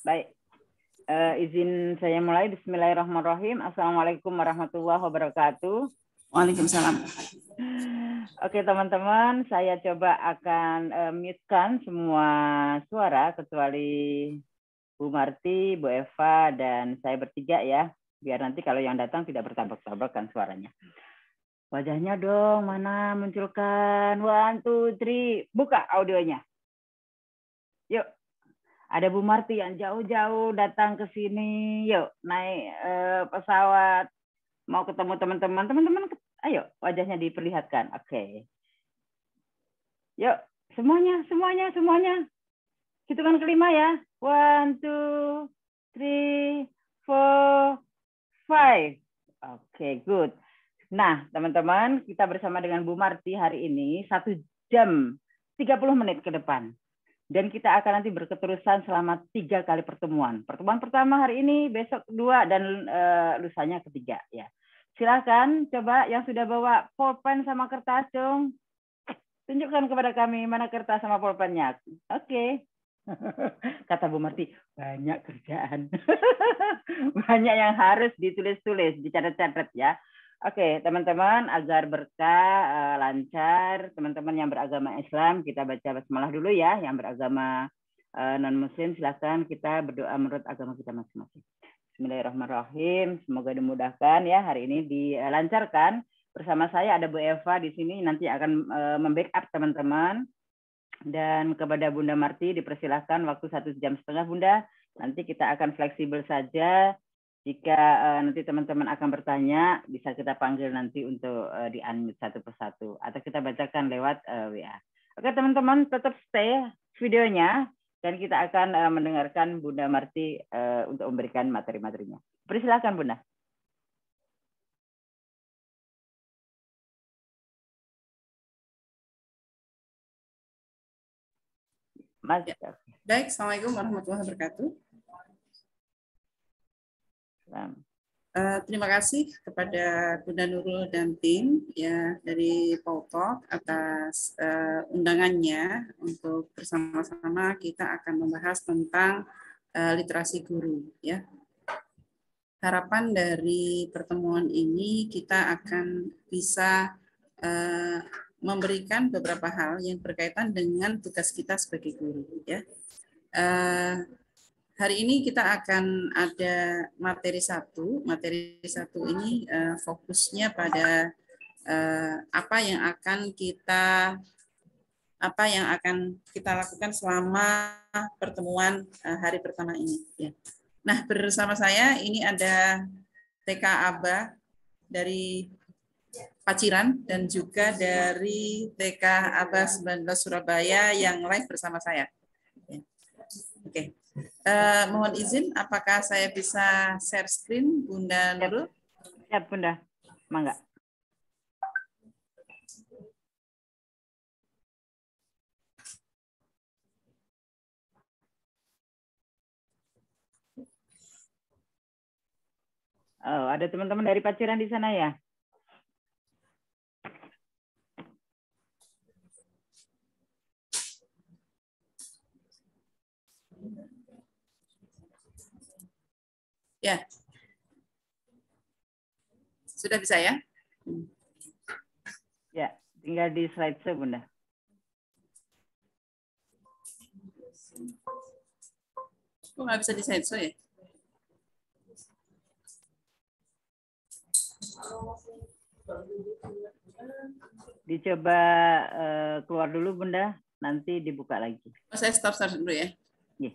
Baik. Uh, izin saya mulai. Bismillahirrahmanirrahim. Assalamualaikum warahmatullahi wabarakatuh. Waalaikumsalam. Oke teman-teman, saya coba akan uh, mutekan semua suara kecuali Bu Marti, Bu Eva, dan saya bertiga ya. Biar nanti kalau yang datang tidak bertabrak-tabrakan suaranya. Wajahnya dong, mana munculkan. One, two, three. Buka audionya. Yuk ada Bu Marti yang jauh-jauh datang ke sini, yuk naik uh, pesawat, mau ketemu teman-teman, teman-teman, ayo wajahnya diperlihatkan, oke, okay. yuk semuanya, semuanya, semuanya, hitungan kelima ya, one, two, three, four, five, oke, okay, good. Nah, teman-teman, kita bersama dengan Bu Marti hari ini satu jam 30 menit ke depan dan kita akan nanti berketerusan selama tiga kali pertemuan. Pertemuan pertama hari ini, besok dua, dan e, lusanya ketiga. Ya, silakan coba yang sudah bawa pulpen sama kertas dong, tunjukkan kepada kami mana kertas sama pulpennya. Oke, okay. kata Bu Merti, banyak kerjaan, banyak yang harus ditulis-tulis, dicatat-catat ya. Oke, okay, teman-teman, agar berkah, uh, lancar, teman-teman yang beragama Islam, kita baca basmalah dulu ya. Yang beragama uh, non-Muslim, silahkan kita berdoa menurut agama kita masing-masing. Bismillahirrahmanirrahim. Semoga dimudahkan ya hari ini dilancarkan. Bersama saya ada Bu Eva di sini nanti akan uh, membackup teman-teman. Dan kepada Bunda Marti dipersilahkan waktu satu jam setengah Bunda. Nanti kita akan fleksibel saja jika uh, nanti teman-teman akan bertanya, bisa kita panggil nanti untuk uh, eh, di unmute satu persatu atau kita bacakan lewat uh, eh, WA. Oke teman-teman tetap stay videonya dan kita akan uh, mendengarkan Bunda Marti uh, untuk memberikan materi-materinya. Persilahkan, Bunda. Mas. Ya. ya. Baik, Assalamualaikum warahmatullahi wabarakatuh. Islam. Uh, eh, terima kasih kepada Bunda Nurul dan tim ya dari Poltok atas uh, undangannya untuk bersama-sama kita akan membahas tentang uh, literasi guru ya. Harapan dari pertemuan ini kita akan bisa uh, memberikan beberapa hal yang berkaitan dengan tugas kita sebagai guru ya. Uh, Hari ini kita akan ada materi satu. Materi satu ini uh, fokusnya pada uh, apa yang akan kita apa yang akan kita lakukan selama pertemuan uh, hari pertama ini. Ya. Nah bersama saya ini ada TK Aba dari Paciran dan juga dari TK Aba 19 Surabaya yang live bersama saya. Ya. Oke. Eh, mohon izin, apakah saya bisa share screen, Bunda Nurul? ya Bunda. Mangga. Oh, ada teman-teman dari Paciran di sana ya? Ya. Sudah bisa ya? Ya, tinggal di slide saya, Bunda. Kok nggak bisa di slide saya? ya? Dicoba uh, keluar dulu Bunda, nanti dibuka lagi. Oh, saya stop start dulu ya. Yeah.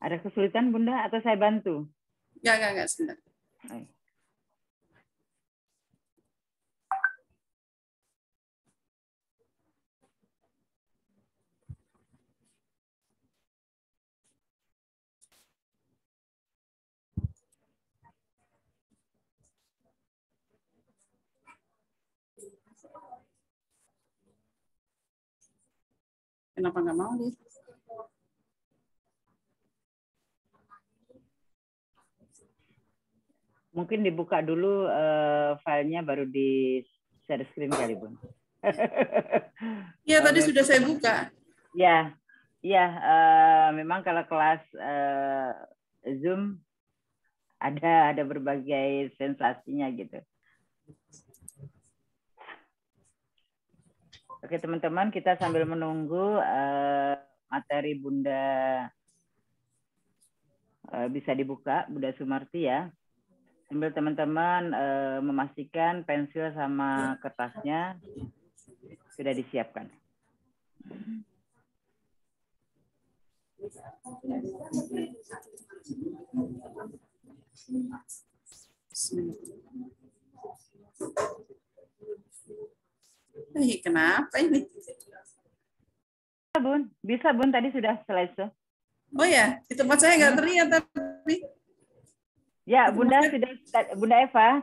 Ada kesulitan Bunda atau saya bantu? Enggak, enggak, enggak. Sebentar. Kenapa nggak mau nih? Mungkin dibuka dulu uh, filenya baru di share screen kali, pun. Iya, tadi sudah saya buka. Ya, ya uh, memang kalau kelas uh, Zoom ada ada berbagai sensasinya gitu. Oke teman-teman, kita sambil menunggu uh, materi Bunda uh, bisa dibuka, Bunda Sumarti ya. Sambil teman-teman uh, memastikan pensil sama ya. kertasnya sudah disiapkan. Ih, kenapa ini? Bisa, Bun. Bisa, Bun. Tadi sudah selesai. Oh ya, di tempat saya nggak terlihat tapi. Ya, Bunda sudah Bunda Eva.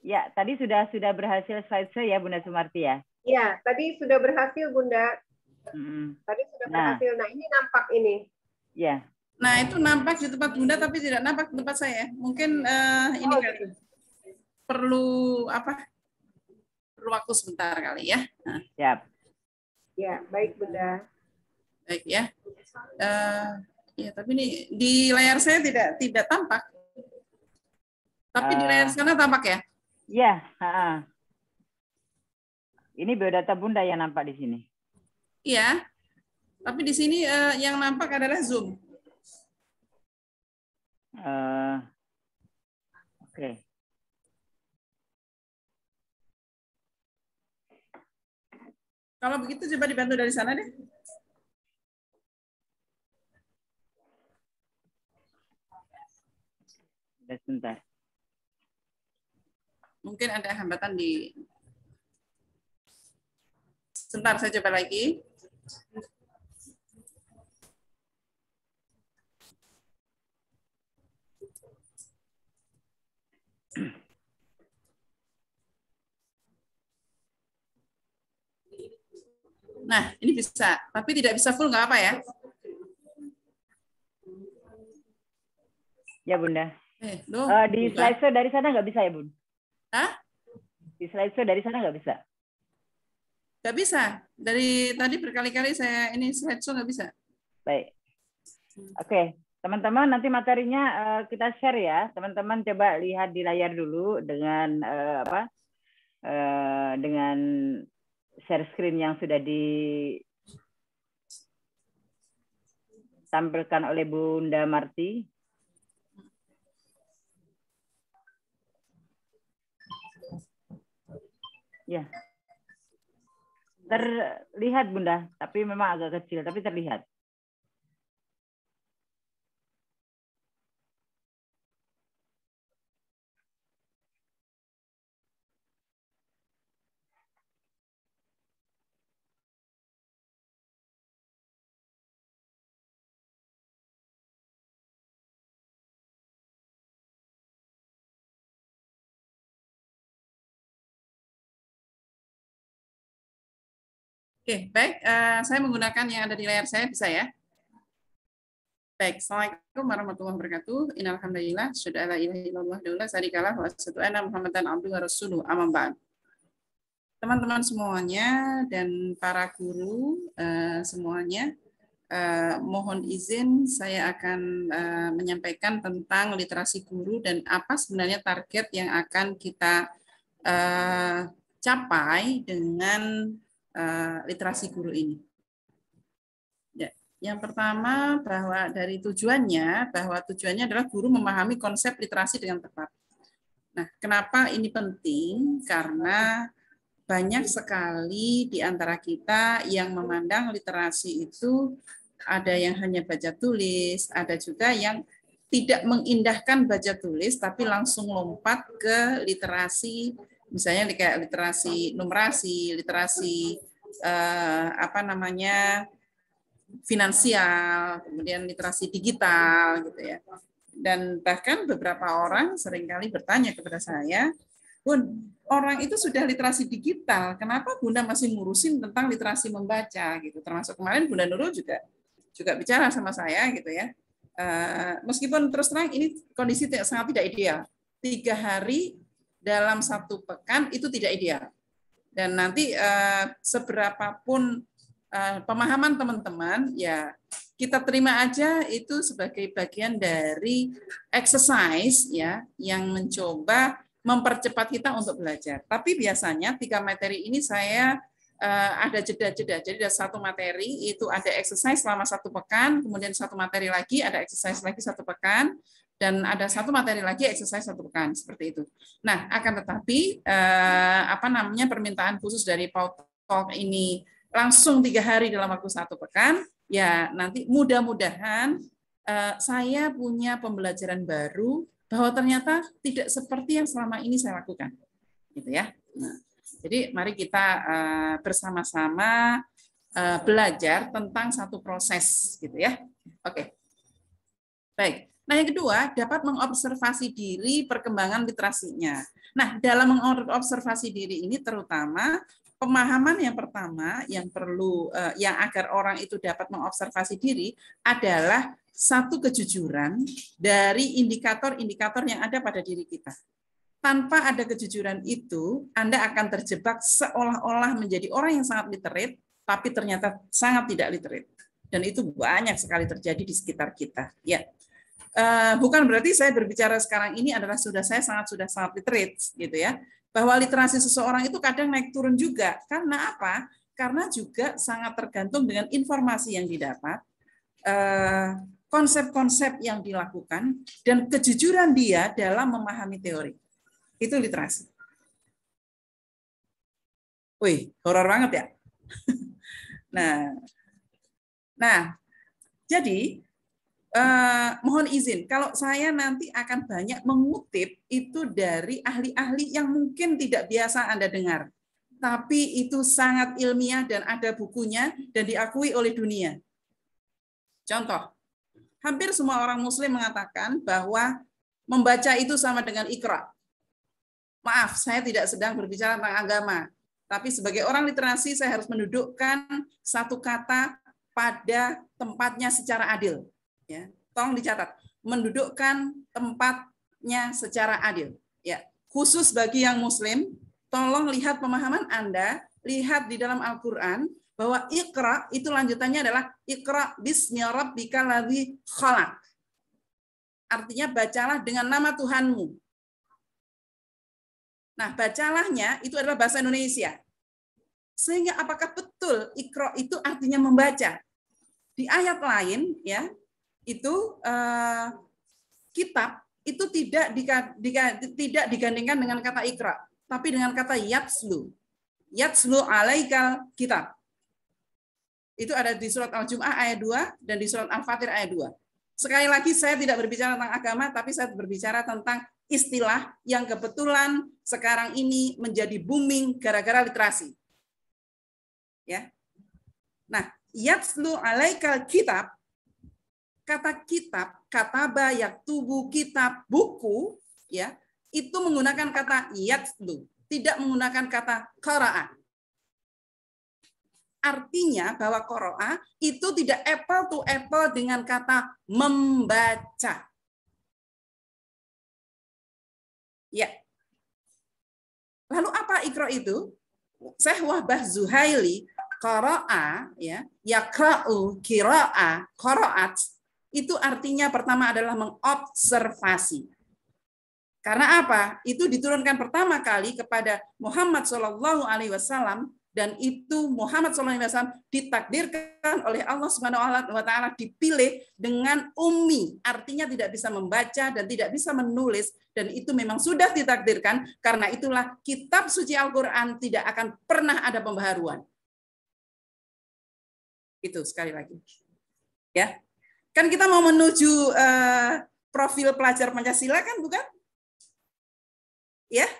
Ya, tadi sudah sudah berhasil selesai ya Bunda Sumarti ya. Iya, tadi sudah berhasil Bunda. Tadi sudah nah. berhasil. Nah, ini nampak ini. Ya. Nah, itu nampak di tempat Bunda tapi tidak nampak di tempat saya. Mungkin uh, ini oh, kali. Gitu. perlu apa? perlu waktu sebentar kali ya. Nah. Ya, baik Bunda. Baik ya. Uh, ya, tapi ini di layar saya tidak tidak tampak. Tapi uh, di eh. layar sana tampak ya? Iya. ini biodata Bunda yang nampak di sini. Iya. Tapi di sini uh, yang nampak adalah Zoom. Uh, Oke. Okay. Kalau begitu coba dibantu dari sana deh. Ya, sebentar. Mungkin ada hambatan di... Sebentar, saya coba lagi. Nah, ini bisa, tapi tidak bisa full nggak apa ya? Ya, Bunda. Eh, lo, uh, eh, di slideshow dari sana nggak bisa ya, Bun? Hah? Di show dari sana nggak bisa? Nggak bisa. Dari tadi berkali-kali saya ini slideshow nggak bisa. Baik. Oke, okay. teman-teman nanti materinya uh, kita share ya. Teman-teman coba lihat di layar dulu dengan uh, apa? Uh, dengan share screen yang sudah ditampilkan oleh Bunda Marti. Ya. Terlihat Bunda, tapi memang agak kecil, tapi terlihat. Oke, baik. Uh, saya menggunakan yang ada di layar saya, bisa ya? Baik, Assalamualaikum warahmatullahi wabarakatuh. Innalhamdulillah, sudah la ilahi illallah daulah, sadikalah, wa satu Muhammad dan abdu wa rasuluh, amam Teman-teman semuanya dan para guru uh, semuanya, uh, mohon izin saya akan uh, menyampaikan tentang literasi guru dan apa sebenarnya target yang akan kita uh, capai dengan Eh, literasi guru ini. Ya. Yang pertama bahwa dari tujuannya bahwa tujuannya adalah guru memahami konsep literasi dengan tepat. Nah, kenapa ini penting? Karena banyak sekali di antara kita yang memandang literasi itu ada yang hanya baca tulis, ada juga yang tidak mengindahkan baca tulis tapi langsung lompat ke literasi misalnya kayak literasi numerasi, literasi eh, apa namanya finansial, kemudian literasi digital gitu ya. Dan bahkan beberapa orang seringkali bertanya kepada saya, "Bun, orang itu sudah literasi digital, kenapa Bunda masih ngurusin tentang literasi membaca?" gitu. Termasuk kemarin Bunda Nurul juga juga bicara sama saya gitu ya. Uh, meskipun terus terang ini kondisi sangat tidak ideal. Tiga hari dalam satu pekan itu tidak ideal. Dan nanti eh, seberapapun eh, pemahaman teman-teman, ya kita terima aja itu sebagai bagian dari exercise ya yang mencoba mempercepat kita untuk belajar. Tapi biasanya tiga materi ini saya eh, ada jeda-jeda. Jadi ada satu materi itu ada exercise selama satu pekan, kemudian satu materi lagi ada exercise lagi satu pekan, dan ada satu materi lagi exercise satu pekan seperti itu. Nah, akan tetapi eh, apa namanya permintaan khusus dari Paul Talk ini langsung tiga hari dalam waktu satu pekan, ya nanti mudah-mudahan eh, saya punya pembelajaran baru bahwa ternyata tidak seperti yang selama ini saya lakukan, gitu ya. Nah, jadi mari kita eh, bersama-sama eh, belajar tentang satu proses, gitu ya. Oke, baik. Nah, yang kedua, dapat mengobservasi diri perkembangan literasinya. Nah, dalam mengobservasi diri ini terutama pemahaman yang pertama yang perlu eh, yang agar orang itu dapat mengobservasi diri adalah satu kejujuran dari indikator-indikator yang ada pada diri kita. Tanpa ada kejujuran itu, Anda akan terjebak seolah-olah menjadi orang yang sangat literate, tapi ternyata sangat tidak literate. Dan itu banyak sekali terjadi di sekitar kita. Ya, Eh, bukan berarti saya berbicara sekarang ini adalah sudah saya sangat sudah sangat literate gitu ya. Bahwa literasi seseorang itu kadang naik turun juga. Karena apa? Karena juga sangat tergantung dengan informasi yang didapat, eh, konsep-konsep yang dilakukan, dan kejujuran dia dalam memahami teori. Itu literasi. Wih, horor banget ya. nah, nah, jadi eh, mohon izin kalau saya nanti akan banyak mengutip itu dari ahli-ahli yang mungkin tidak biasa Anda dengar. Tapi itu sangat ilmiah dan ada bukunya dan diakui oleh dunia. Contoh, hampir semua orang muslim mengatakan bahwa membaca itu sama dengan ikra. Maaf, saya tidak sedang berbicara tentang agama. Tapi sebagai orang literasi, saya harus mendudukkan satu kata pada tempatnya secara adil Ya, tolong dicatat, mendudukkan tempatnya secara adil. Ya, khusus bagi yang muslim, tolong lihat pemahaman Anda, lihat di dalam Al-Qur'an bahwa ikra itu lanjutannya adalah ikra bismi bika ladzi khalaq. Artinya bacalah dengan nama Tuhanmu. Nah, bacalahnya itu adalah bahasa Indonesia. Sehingga apakah betul ikra itu artinya membaca? Di ayat lain ya, itu uh, kitab itu tidak tidak digandingkan dengan kata ikra, tapi dengan kata yatslu. Yatslu alaikal kitab. Itu ada di surat Al-Jum'ah ayat 2 dan di surat Al-Fatir ayat 2. Sekali lagi saya tidak berbicara tentang agama, tapi saya berbicara tentang istilah yang kebetulan sekarang ini menjadi booming gara-gara literasi. Ya. Nah, yatslu alaikal kitab kata kitab, kata bayak tubuh kitab buku ya, itu menggunakan kata yatlu, tidak menggunakan kata koroa. Artinya bahwa koroa itu tidak apple to apple dengan kata membaca. Ya. Lalu apa ikro itu? Syekh Wahbah Zuhaili qara'a ya, yaqra'u qira'a, qara'at itu artinya pertama adalah mengobservasi. Karena apa? Itu diturunkan pertama kali kepada Muhammad Shallallahu Alaihi Wasallam dan itu Muhammad saw ditakdirkan oleh Allah Subhanahu Wa Taala dipilih dengan ummi artinya tidak bisa membaca dan tidak bisa menulis dan itu memang sudah ditakdirkan. Karena itulah kitab suci Al-Quran tidak akan pernah ada pembaharuan. Itu sekali lagi, ya Kan kita mau menuju uh, profil pelajar Pancasila kan bukan? Ya,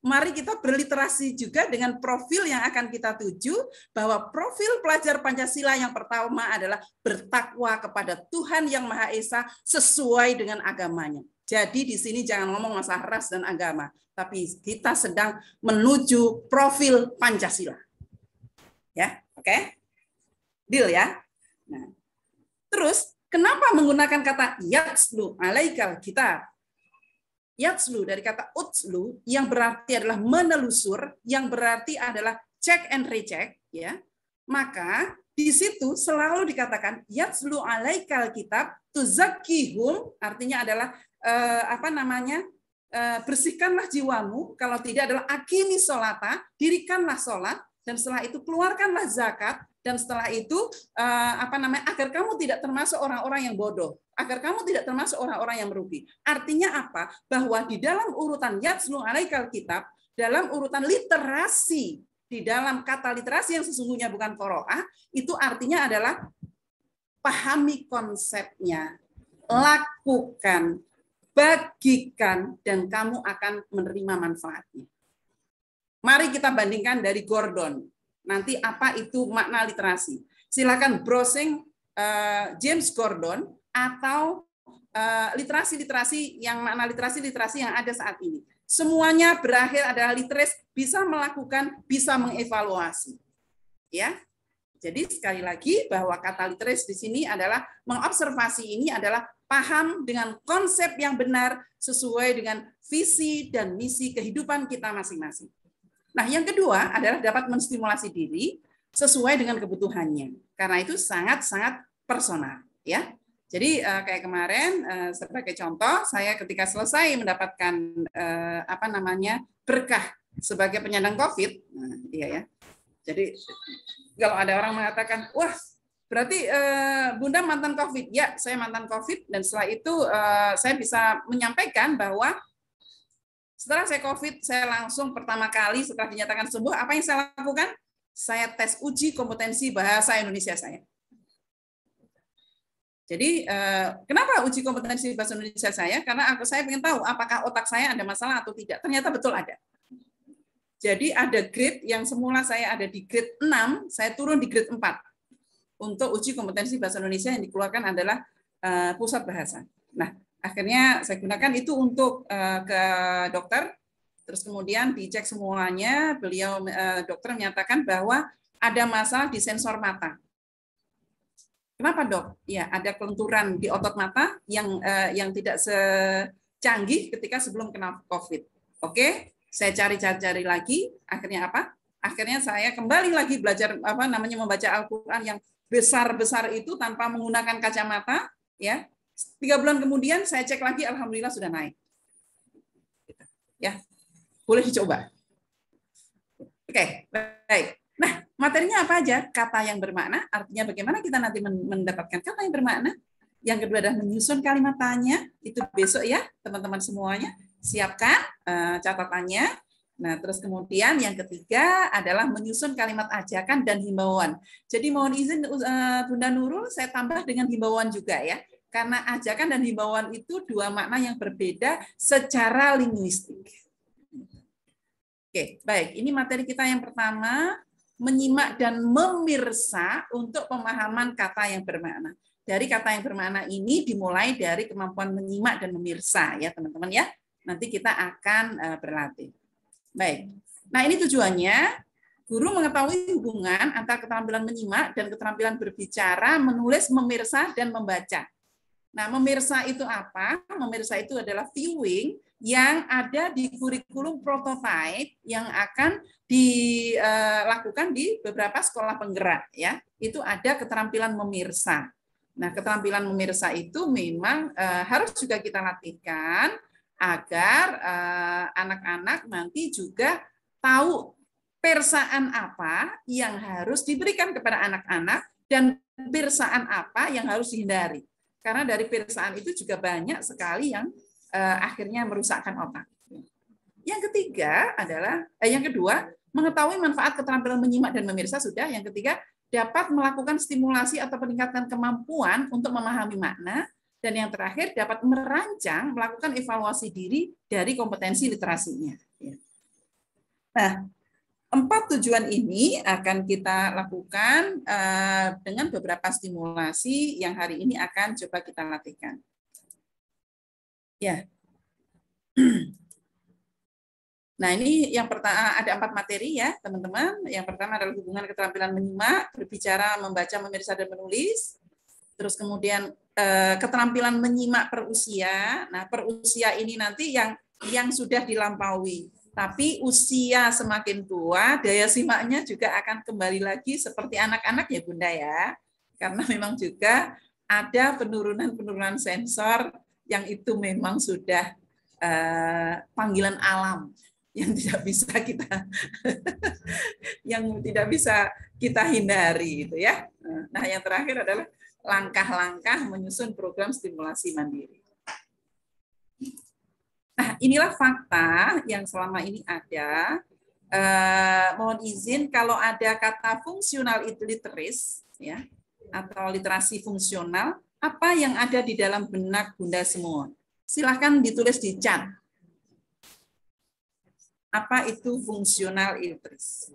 mari kita berliterasi juga dengan profil yang akan kita tuju bahwa profil pelajar Pancasila yang pertama adalah bertakwa kepada Tuhan yang Maha Esa sesuai dengan agamanya. Jadi di sini jangan ngomong masalah ras dan agama, tapi kita sedang menuju profil Pancasila. Ya, oke? Okay? Deal ya. Nah, terus Kenapa menggunakan kata yatslu alaikal kitab? Yatslu dari kata utslu yang berarti adalah menelusur, yang berarti adalah check and recheck, ya. Maka di situ selalu dikatakan yatslu alaikal kitab tuzakihum artinya adalah eh, apa namanya? Eh, bersihkanlah jiwamu kalau tidak adalah akimi solata dirikanlah solat dan setelah itu keluarkanlah zakat dan setelah itu eh, apa namanya agar kamu tidak termasuk orang-orang yang bodoh agar kamu tidak termasuk orang-orang yang merugi artinya apa bahwa di dalam urutan yatslu alaikal kitab dalam urutan literasi di dalam kata literasi yang sesungguhnya bukan koroah itu artinya adalah pahami konsepnya lakukan bagikan dan kamu akan menerima manfaatnya mari kita bandingkan dari Gordon nanti apa itu makna literasi. Silakan browsing eh, James Gordon atau eh, literasi-literasi yang makna literasi-literasi yang ada saat ini. Semuanya berakhir adalah literasi bisa melakukan, bisa mengevaluasi. Ya. Jadi sekali lagi bahwa kata literasi di sini adalah mengobservasi ini adalah paham dengan konsep yang benar sesuai dengan visi dan misi kehidupan kita masing-masing. Nah, yang kedua adalah dapat menstimulasi diri sesuai dengan kebutuhannya. Karena itu sangat-sangat personal, ya. Jadi eh, kayak kemarin eh, sebagai contoh, saya ketika selesai mendapatkan eh, apa namanya berkah sebagai penyandang COVID, nah, iya ya. Jadi kalau ada orang mengatakan, wah berarti bunda mantan COVID, ya saya mantan COVID, dan setelah itu saya bisa menyampaikan bahwa setelah saya COVID, saya langsung pertama kali setelah dinyatakan sembuh, apa yang saya lakukan? Saya tes uji kompetensi bahasa Indonesia saya. Jadi eh, kenapa uji kompetensi bahasa Indonesia saya? Karena aku saya ingin tahu apakah otak saya ada masalah atau tidak. Ternyata betul ada. Jadi ada grade yang semula saya ada di grade 6, saya turun di grade 4. Untuk uji kompetensi bahasa Indonesia yang dikeluarkan adalah eh, pusat bahasa. Nah, akhirnya saya gunakan itu untuk uh, ke dokter terus kemudian dicek semuanya beliau uh, dokter menyatakan bahwa ada masalah di sensor mata kenapa dok ya ada kelenturan di otot mata yang uh, yang tidak secanggih ketika sebelum kena covid oke okay? saya cari-cari lagi akhirnya apa akhirnya saya kembali lagi belajar apa namanya membaca Al-Qur'an yang besar-besar itu tanpa menggunakan kacamata ya Tiga bulan kemudian saya cek lagi, alhamdulillah sudah naik. Ya, boleh dicoba. Oke, baik. Nah, materinya apa aja? Kata yang bermakna, artinya bagaimana kita nanti mendapatkan kata yang bermakna. Yang kedua adalah menyusun kalimat tanya. Itu besok ya, teman-teman semuanya. Siapkan eh, catatannya. Nah, terus kemudian yang ketiga adalah menyusun kalimat ajakan dan himbauan. Jadi mohon izin eh, Bunda Nurul, saya tambah dengan himbauan juga ya. Karena ajakan dan himbauan itu dua makna yang berbeda secara linguistik. Oke, baik. Ini materi kita yang pertama, menyimak dan memirsa untuk pemahaman kata yang bermakna. Dari kata yang bermakna ini dimulai dari kemampuan menyimak dan memirsa ya, teman-teman ya. Nanti kita akan e, berlatih. Baik. Nah, ini tujuannya Guru mengetahui hubungan antara keterampilan menyimak dan keterampilan berbicara, menulis, memirsa, dan membaca. Nah, memirsa itu apa? Memirsa itu adalah viewing yang ada di kurikulum prototype yang akan dilakukan eh, di beberapa sekolah penggerak ya. Itu ada keterampilan memirsa. Nah, keterampilan memirsa itu memang eh, harus juga kita latihkan agar eh, anak-anak nanti juga tahu persaan apa yang harus diberikan kepada anak-anak dan persaan apa yang harus dihindari. Karena dari periksaan itu juga banyak sekali yang uh, akhirnya merusakkan otak. Yang ketiga adalah eh, yang kedua mengetahui manfaat keterampilan menyimak dan memirsa sudah. Yang ketiga dapat melakukan stimulasi atau peningkatan kemampuan untuk memahami makna. Dan yang terakhir dapat merancang melakukan evaluasi diri dari kompetensi literasinya. Iya. Nah, Empat tujuan ini akan kita lakukan eh, dengan beberapa stimulasi yang hari ini akan coba kita latihkan. Ya. Nah, ini yang pertama eh, ada empat materi ya, teman-teman. Yang pertama adalah hubungan keterampilan menyimak, berbicara, membaca, memirsa dan menulis. Terus kemudian eh, keterampilan menyimak per usia. Nah, per usia ini nanti yang yang sudah dilampaui tapi usia semakin tua daya simaknya juga akan kembali lagi seperti anak-anak ya Bunda ya karena memang juga ada penurunan-penurunan sensor yang itu memang sudah uh, panggilan alam yang tidak bisa kita yang tidak bisa kita hindari itu ya. Nah, yang terakhir adalah langkah-langkah menyusun program stimulasi mandiri. Nah, inilah fakta yang selama ini ada. Eh, mohon izin kalau ada kata fungsional itu literis, ya, atau literasi fungsional, apa yang ada di dalam benak Bunda semua? Silahkan ditulis di chat. Apa itu fungsional literis?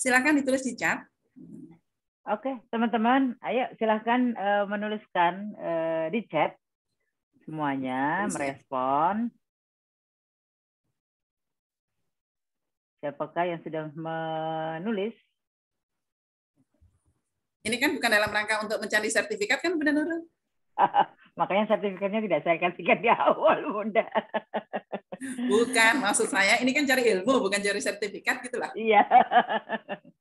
Silahkan ditulis di chat. Oke, teman-teman, ayo silahkan uh, menuliskan uh, di chat semuanya merespon. Siapakah yang sedang menulis? Ini kan bukan dalam rangka untuk mencari sertifikat kan Bunda Nurul? Makanya sertifikatnya tidak saya kasihkan di awal Bunda. bukan, maksud saya ini kan cari ilmu bukan cari sertifikat gitu lah. Iya.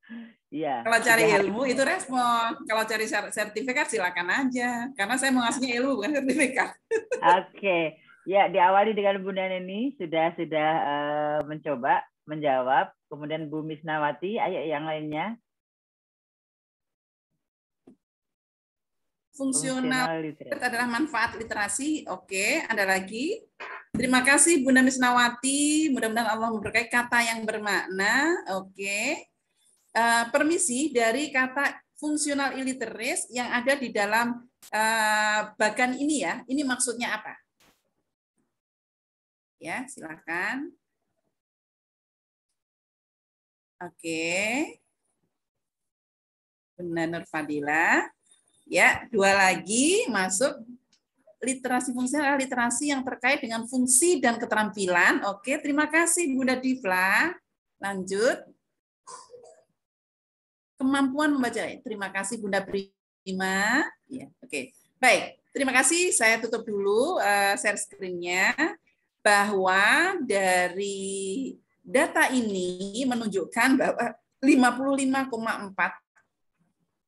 Iya. Kalau cari ilmu itu respon. Kalau cari sertifikat silakan aja. Karena saya mengasihnya ilmu bukan sertifikat. Oke. Okay. Ya, diawali dengan Bunda Neni sudah sudah uh, mencoba menjawab. Kemudian Bu Misnawati, ayo yang lainnya. Fungsional, Fungsional adalah manfaat literasi. Oke, ada lagi. Terima kasih Bunda Misnawati. Mudah-mudahan Allah memberkati kata yang bermakna. Oke. Eh, permisi dari kata fungsional iliteris yang ada di dalam uh, bagan ini ya. Ini maksudnya apa? Ya, silakan. Oke. Benar Nur Fadila. Ya, dua lagi masuk literasi fungsional literasi yang terkait dengan fungsi dan keterampilan. Oke, terima kasih Bunda Divla. Lanjut kemampuan membaca. Terima kasih Bunda Prima. Ya, oke. Okay. Baik, terima kasih. Saya tutup dulu uh, share screen-nya bahwa dari data ini menunjukkan bahwa 55,4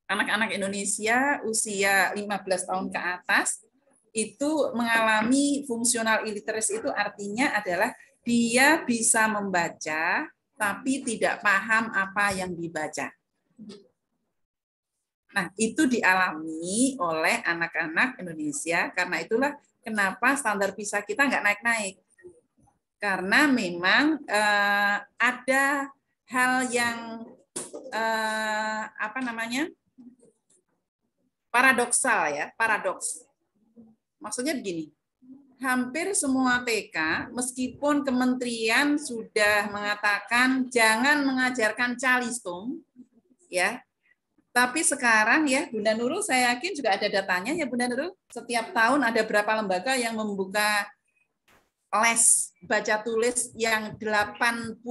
anak-anak Indonesia usia 15 tahun ke atas itu mengalami fungsional illiteracy itu artinya adalah dia bisa membaca tapi tidak paham apa yang dibaca. Nah, itu dialami oleh anak-anak Indonesia. Karena itulah kenapa standar PISA kita nggak naik-naik. Karena memang eh, ada hal yang eh, apa namanya paradoksal ya, paradoks. Maksudnya begini, hampir semua TK, meskipun kementerian sudah mengatakan jangan mengajarkan calistung, ya. Tapi sekarang ya Bunda Nurul saya yakin juga ada datanya ya Bunda Nurul. Setiap tahun ada berapa lembaga yang membuka les baca tulis yang 80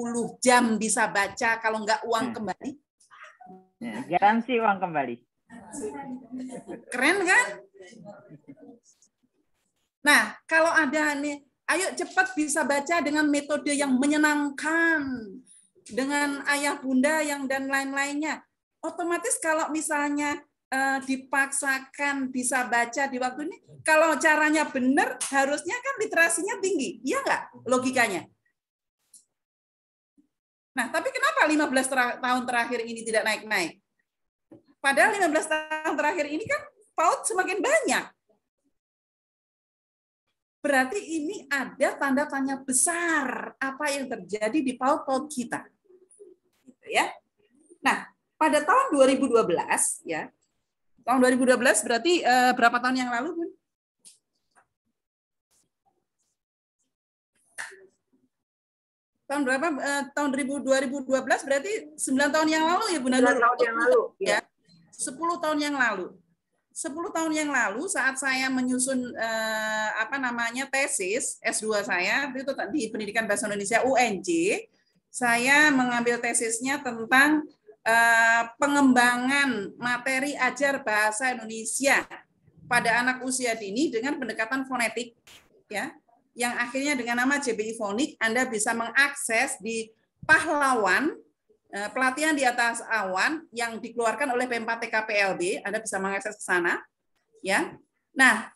jam bisa baca kalau nggak uang hmm. kembali? Garansi ya, uang kembali. Keren kan? Nah, kalau ada nih, ayo cepat bisa baca dengan metode yang menyenangkan dengan ayah bunda yang dan lain-lainnya otomatis kalau misalnya eh, dipaksakan bisa baca di waktu ini, kalau caranya benar, harusnya kan literasinya tinggi. Iya nggak logikanya? Nah, tapi kenapa 15 ter tahun terakhir ini tidak naik-naik? Padahal 15 tahun terakhir ini kan PAUD semakin banyak. Berarti ini ada tanda tanya besar apa yang terjadi di PAUD-PAUD kita. Gitu ya. Nah, pada tahun 2012 ya. Tahun 2012 berarti uh, berapa tahun yang lalu, Bun? Tahun berapa? uh, tahun 2012 berarti 9 tahun yang lalu ya, Bun? 9 tahun yang lalu. Ya. 10 ya. tahun yang lalu. 10 tahun yang lalu saat saya menyusun eh, apa namanya tesis S2 saya itu di Pendidikan Bahasa Indonesia UNJ, saya mengambil tesisnya tentang Eh, pengembangan materi ajar bahasa Indonesia pada anak usia dini dengan pendekatan fonetik ya yang akhirnya dengan nama JBI Fonik Anda bisa mengakses di pahlawan eh, pelatihan di atas awan yang dikeluarkan oleh Pemkot TKPLB Anda bisa mengakses ke sana ya Nah,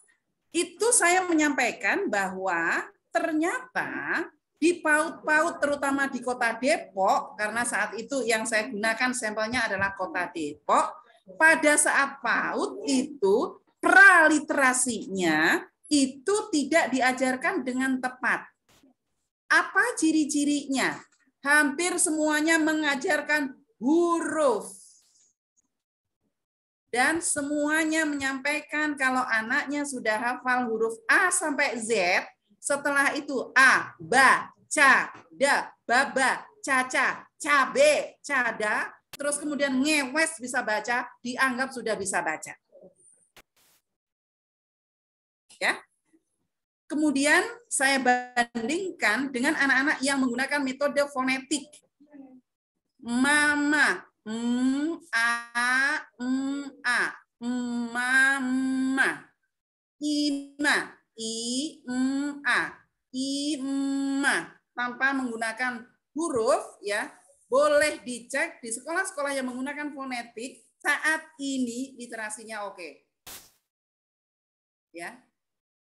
itu saya menyampaikan bahwa ternyata di paut-paut terutama di kota Depok, karena saat itu yang saya gunakan sampelnya adalah kota Depok, pada saat paut itu praliterasinya itu tidak diajarkan dengan tepat. Apa ciri-cirinya? Hampir semuanya mengajarkan huruf. Dan semuanya menyampaikan kalau anaknya sudah hafal huruf A sampai Z, setelah itu a, ba, ca, da, baba, caca, cabe, cada, terus kemudian ngewes bisa baca, dianggap sudah bisa baca. Ya. Kemudian saya bandingkan dengan anak-anak yang menggunakan metode fonetik. Mama, m a m a mama, ima, i, m, a. I, m, a. Tanpa menggunakan huruf, ya boleh dicek di sekolah-sekolah yang menggunakan fonetik saat ini literasinya oke. Ya.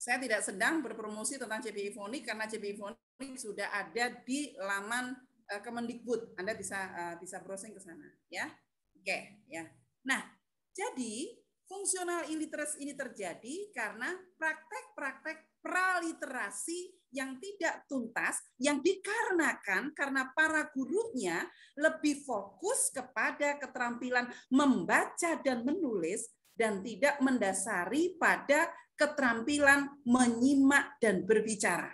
Saya tidak sedang berpromosi tentang CBI Fonik karena CBI Fonik sudah ada di laman uh, Kemendikbud. Anda bisa uh, bisa browsing ke sana, ya. Oke, ya. Nah, jadi Fungsional iliteras ini terjadi karena praktek-praktek praliterasi yang tidak tuntas yang dikarenakan karena para gurunya lebih fokus kepada keterampilan membaca dan menulis dan tidak mendasari pada keterampilan menyimak dan berbicara.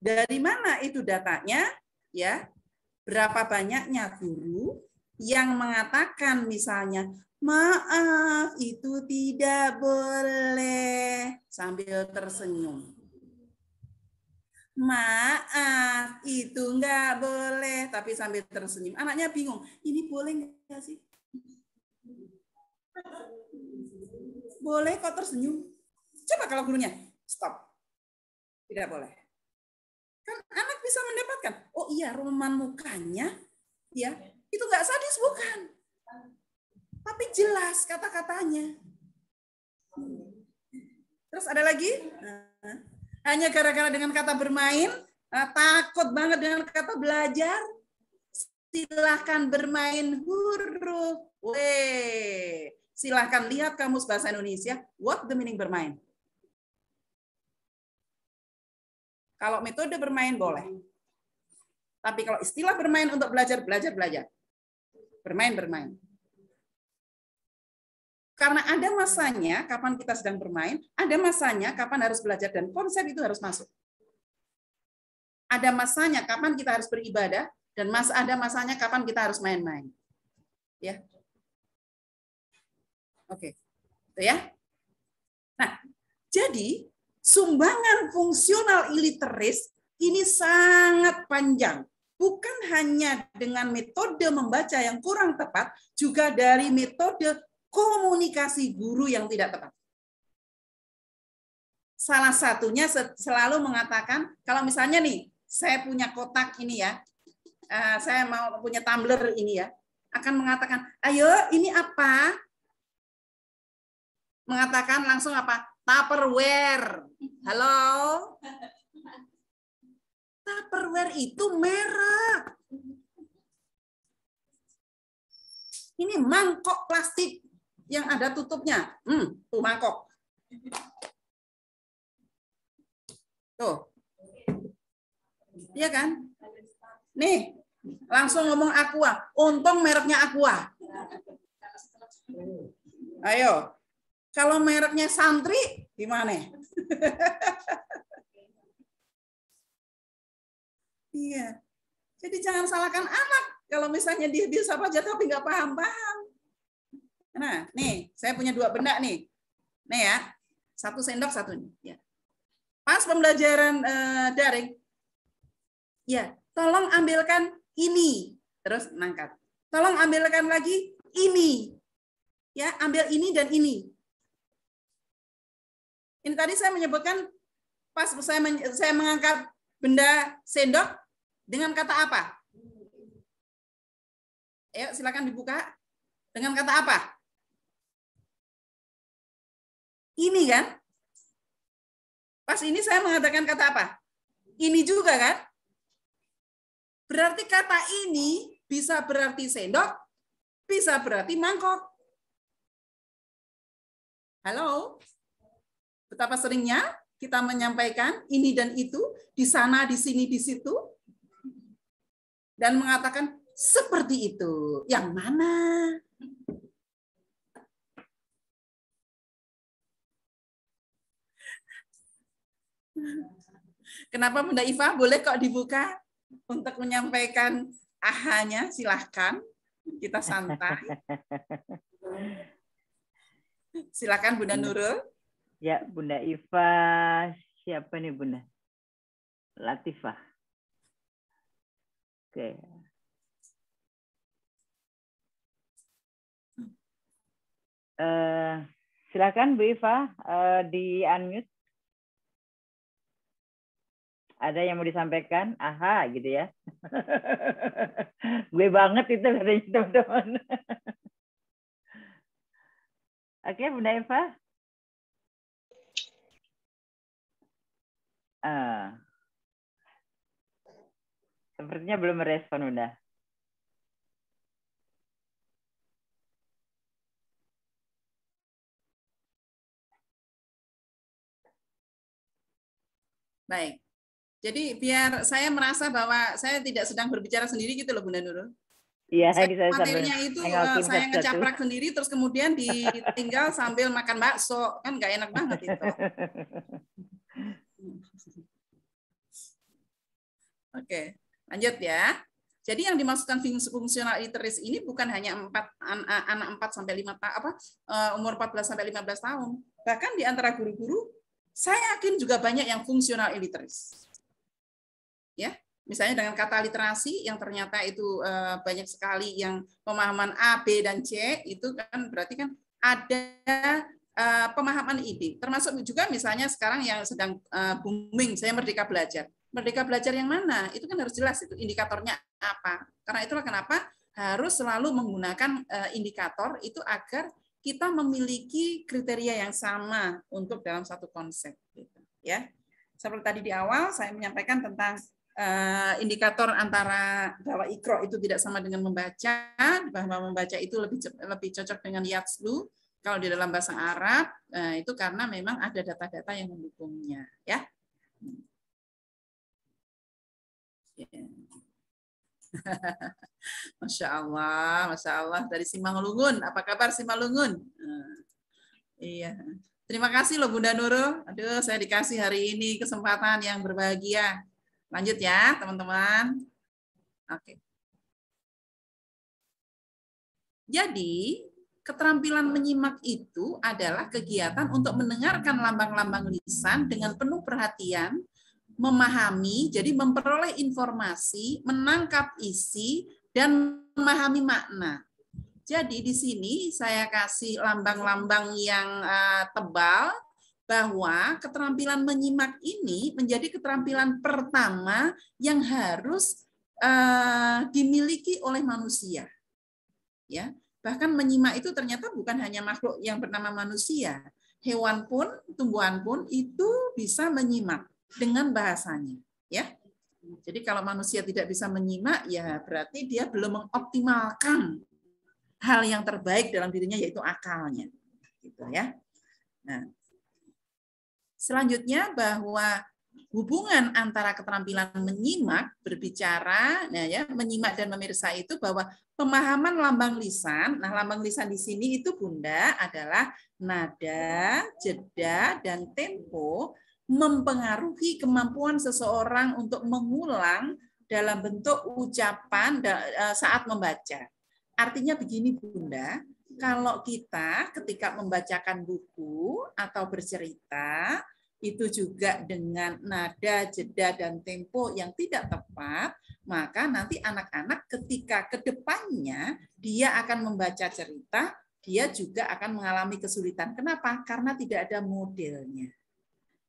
Dari mana itu datanya? Ya, berapa banyaknya guru yang mengatakan misalnya, maaf itu tidak boleh sambil tersenyum. Maaf itu nggak boleh tapi sambil tersenyum. Anaknya bingung, ini boleh nggak sih? Boleh kok tersenyum. Coba kalau gurunya, stop. Tidak boleh. Kan anak bisa mendapatkan, oh iya roman mukanya ya itu nggak sadis bukan. Tapi jelas kata-katanya. Terus ada lagi? Nah, hanya gara-gara dengan kata bermain, nah, takut banget dengan kata belajar, silahkan bermain huruf W. Silahkan lihat kamus bahasa Indonesia, what the meaning bermain? Kalau metode bermain boleh. Tapi kalau istilah bermain untuk belajar, belajar, belajar bermain-bermain. Karena ada masanya kapan kita sedang bermain, ada masanya kapan harus belajar dan konsep itu harus masuk. Ada masanya kapan kita harus beribadah dan mas ada masanya kapan kita harus main-main. Ya. Oke. Itu ya. Nah, jadi sumbangan fungsional iliteris ini sangat panjang bukan hanya dengan metode membaca yang kurang tepat, juga dari metode komunikasi guru yang tidak tepat. Salah satunya selalu mengatakan, kalau misalnya nih, saya punya kotak ini ya, eh, saya mau punya tumbler ini ya, akan mengatakan, ayo ini apa? Mengatakan langsung apa? Tupperware. Halo? Tupperware itu merek. Ini mangkok plastik yang ada tutupnya. Hmm, tuh mangkok. Tuh. Iya kan? Nih, langsung ngomong Aqua. Untung mereknya Aqua. Ayo. Kalau mereknya Santri gimana? Iya. Jadi jangan salahkan anak kalau misalnya dia bisa saja tapi nggak paham-paham. Nah, nih saya punya dua benda nih. Nih ya, satu sendok satu ini Ya. Pas pembelajaran eh, daring, ya tolong ambilkan ini terus nangkat. Tolong ambilkan lagi ini. Ya, ambil ini dan ini. Ini tadi saya menyebutkan pas saya men saya mengangkat benda sendok, dengan kata apa? Ayo silakan dibuka. Dengan kata apa? Ini kan? Pas ini saya mengatakan kata apa? Ini juga kan? Berarti kata ini bisa berarti sendok, bisa berarti mangkok. Halo? Betapa seringnya kita menyampaikan ini dan itu, di sana, di sini, di situ, dan mengatakan seperti itu. Yang mana? Kenapa Bunda Iva boleh kok dibuka untuk menyampaikan ahanya? Silahkan, kita santai. Silakan Bunda Nurul. Ya, Bunda Iva, siapa nih Bunda? Latifah. Oke. Uh, silakan Bu Iva uh, di unmute. Ada yang mau disampaikan? Aha, gitu ya. Gue banget itu katanya teman-teman. Oke, okay, Bunda Eva. Uh. Eh, Sepertinya belum merespon udah. Baik. Jadi biar saya merasa bahwa saya tidak sedang berbicara sendiri gitu loh Bunda Nurul. Iya, saya bisa materinya itu eh, saya ngecaprak satu. sendiri terus kemudian ditinggal sambil makan bakso. Kan nggak enak banget itu. Oke. Okay. Lanjut ya. Jadi yang dimaksudkan fungsional literis ini bukan hanya empat anak 4 sampai 5 apa eh, umur 14 sampai 15 tahun. Bahkan di antara guru-guru saya yakin juga banyak yang fungsional literis Ya, misalnya dengan kata literasi yang ternyata itu eh, banyak sekali yang pemahaman A, B dan C itu kan berarti kan ada eh, pemahaman ide. Termasuk juga misalnya sekarang yang sedang booming saya merdeka belajar merdeka belajar yang mana? Itu kan harus jelas itu indikatornya apa. Karena itulah kenapa harus selalu menggunakan eh, indikator itu agar kita memiliki kriteria yang sama untuk dalam satu konsep gitu ya. Seperti tadi di awal saya menyampaikan tentang eh, indikator antara bahwa ikro itu tidak sama dengan membaca, bahwa membaca itu lebih lebih cocok dengan yatslu kalau di dalam bahasa Arab eh, itu karena memang ada data-data yang mendukungnya ya. Hmm. Iya. Masya Allah, Masya Allah dari Simalungun. Apa kabar Simalungun? Uh, eh, iya. Terima kasih loh Bunda Nurul. Aduh, saya dikasih hari ini kesempatan yang berbahagia. Lanjut ya, teman-teman. Oke. Jadi, keterampilan menyimak itu adalah kegiatan untuk mendengarkan lambang-lambang lisan dengan penuh perhatian memahami, jadi memperoleh informasi, menangkap isi, dan memahami makna. Jadi di sini saya kasih lambang-lambang yang eh, tebal bahwa keterampilan menyimak ini menjadi keterampilan pertama yang harus eh, dimiliki oleh manusia. Ya, bahkan menyimak itu ternyata bukan hanya makhluk yang bernama manusia, hewan pun, tumbuhan pun itu bisa menyimak dengan bahasanya, ya. Jadi kalau manusia tidak bisa menyimak, ya berarti dia belum mengoptimalkan hal yang terbaik dalam dirinya yaitu akalnya, gitu ya. Nah, selanjutnya bahwa hubungan antara keterampilan menyimak, berbicara, nah ya, menyimak dan memirsa itu bahwa pemahaman lambang lisan, nah lambang lisan di sini itu Bunda adalah nada, jeda dan tempo mempengaruhi kemampuan seseorang untuk mengulang dalam bentuk ucapan e, saat membaca. Artinya begini Bunda, kalau kita ketika membacakan buku atau bercerita itu juga dengan nada, jeda, dan tempo yang tidak tepat, maka nanti anak-anak ketika kedepannya dia akan membaca cerita, dia juga akan mengalami kesulitan. Kenapa? Karena tidak ada modelnya.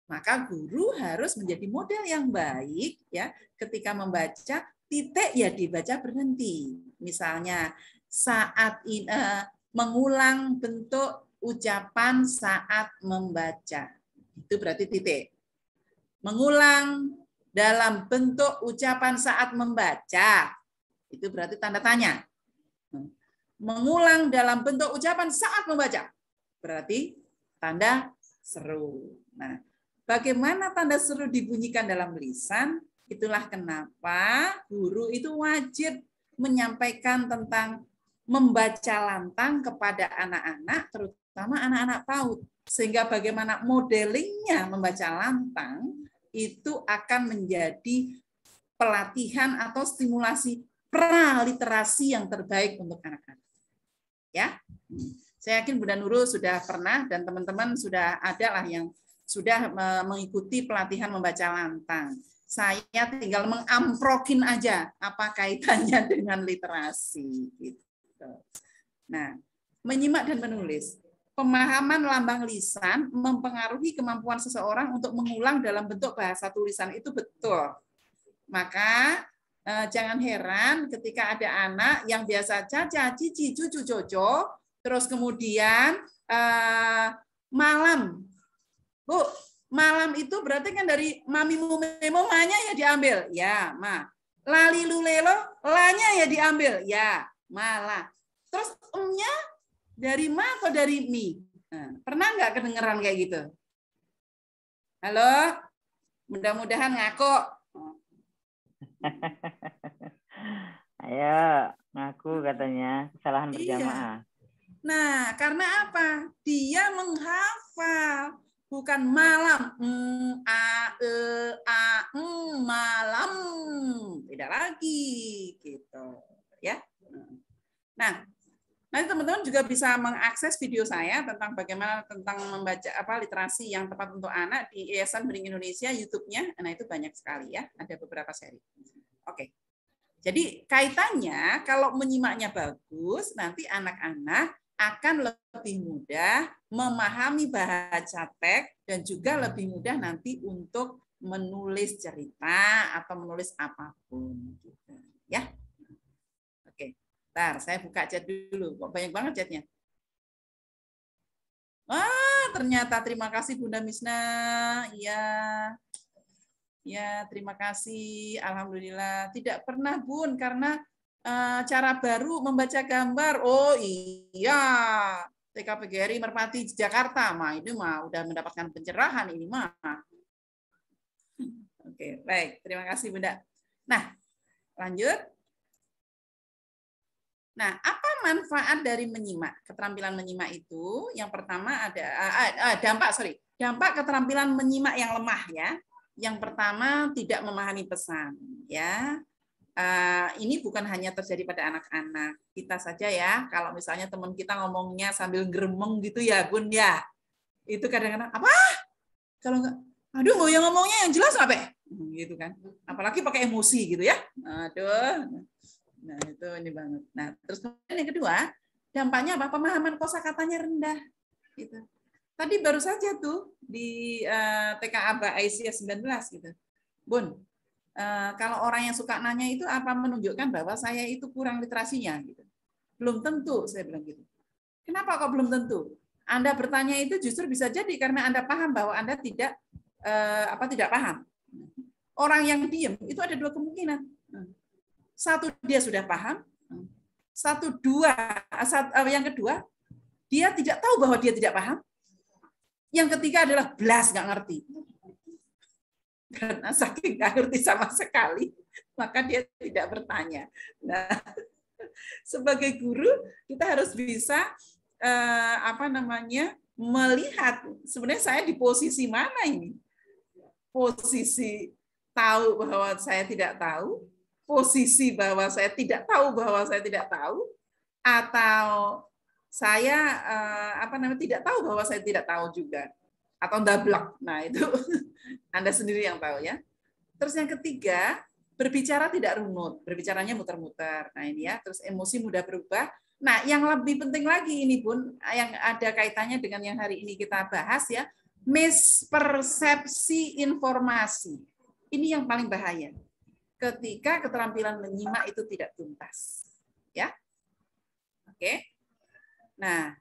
Maka guru harus menjadi model yang baik ya ketika membaca titik ya dibaca berhenti. Misalnya saat in, uh, eh, mengulang bentuk ucapan saat membaca. Itu berarti titik. Mengulang dalam bentuk ucapan saat membaca. Itu berarti tanda tanya. Mengulang dalam bentuk ucapan saat membaca. Berarti tanda seru. Nah, Bagaimana tanda seru dibunyikan dalam lisan? Itulah kenapa guru itu wajib menyampaikan tentang membaca lantang kepada anak-anak, terutama anak-anak PAUD. Sehingga bagaimana modelingnya membaca lantang itu akan menjadi pelatihan atau stimulasi praliterasi yang terbaik untuk anak-anak. Ya, saya yakin Bunda Nurul sudah pernah dan teman-teman sudah ada lah yang sudah mengikuti pelatihan membaca lantang. Saya tinggal mengamprokin aja apa kaitannya dengan literasi. Gitu. Nah, menyimak dan menulis. Pemahaman lambang lisan mempengaruhi kemampuan seseorang untuk mengulang dalam bentuk bahasa tulisan itu betul. Maka e, jangan heran ketika ada anak yang biasa caca, cici, cucu, jojo, terus kemudian e, malam Bu, malam itu berarti kan dari mami memo manya ya diambil. Ya, ma. Lali lulelo, lanya ya diambil. Ya, malah. Terus umnya dari ma atau dari mi? Nah, pernah nggak kedengeran kayak gitu? Halo? Mudah-mudahan ngaku. Ayo, ngaku katanya kesalahan iya. berjamaah. Iya. Nah, karena apa? Dia menghafal bukan malam mm, a e a mm, malam tidak lagi gitu ya nah nanti teman-teman juga bisa mengakses video saya tentang bagaimana tentang membaca apa literasi yang tepat untuk anak di Yayasan Bering Indonesia YouTube-nya nah itu banyak sekali ya ada beberapa seri oke jadi kaitannya kalau menyimaknya bagus nanti anak-anak akan lebih mudah memahami bahasa teks dan juga hmm. lebih mudah nanti untuk menulis cerita atau menulis apapun gitu ya oke ntar saya buka chat dulu kok banyak banget chatnya ah ternyata terima kasih Bunda Misna iya ya terima kasih alhamdulillah tidak pernah Bun karena Eh, cara baru membaca gambar. Oh iya, TKPGRI Merpati Jakarta, mah ini mah udah mendapatkan pencerahan ini mah. Oke, baik. Terima kasih Bunda. Nah, lanjut. Nah, apa manfaat dari menyimak? Keterampilan menyimak itu yang pertama ada ah, ah, ah dampak sorry, dampak keterampilan menyimak yang lemah ya. Yang pertama tidak memahami pesan ya. Eh, ini bukan hanya terjadi pada anak-anak kita saja ya. Kalau misalnya teman kita ngomongnya sambil geremeng gitu ya, Bun. ya, itu kadang-kadang apa? Kalau nggak, aduh mau yang ngomongnya yang jelas apa? Ya? Hmm, gitu kan. Apalagi pakai emosi gitu ya. Aduh. Nah itu ini banget. Nah terus kemudian yang kedua dampaknya apa? Pemahaman kosakatanya rendah. Gitu. Tadi baru saja tuh di uh, eh, TKA Mbak Aisyah 19 gitu. Bun, Eh, kalau orang yang suka nanya itu apa menunjukkan bahwa saya itu kurang literasinya gitu. Belum tentu saya bilang gitu. Kenapa kok belum tentu? Anda bertanya itu justru bisa jadi karena Anda paham bahwa Anda tidak eh, apa tidak paham. Orang yang diam itu ada dua kemungkinan. Satu dia sudah paham, satu dua satu, eh, yang kedua dia tidak tahu bahwa dia tidak paham. Yang ketiga adalah belas nggak ngerti karena saking nggak ngerti sama sekali, maka dia tidak bertanya. Nah, sebagai guru kita harus bisa eh, apa namanya melihat sebenarnya saya di posisi mana ini, posisi tahu bahwa saya tidak tahu, posisi bahwa saya tidak tahu bahwa saya tidak tahu, atau saya eh, apa namanya tidak tahu bahwa saya tidak tahu juga atau dablak. Nah, itu Anda sendiri yang tahu ya. Terus yang ketiga, berbicara tidak runut, berbicaranya muter-muter. Nah, ini ya, terus emosi mudah berubah. Nah, yang lebih penting lagi ini pun yang ada kaitannya dengan yang hari ini kita bahas ya, mispersepsi informasi. Ini yang paling bahaya. Ketika keterampilan menyimak itu tidak tuntas. Ya. Oke. Nah,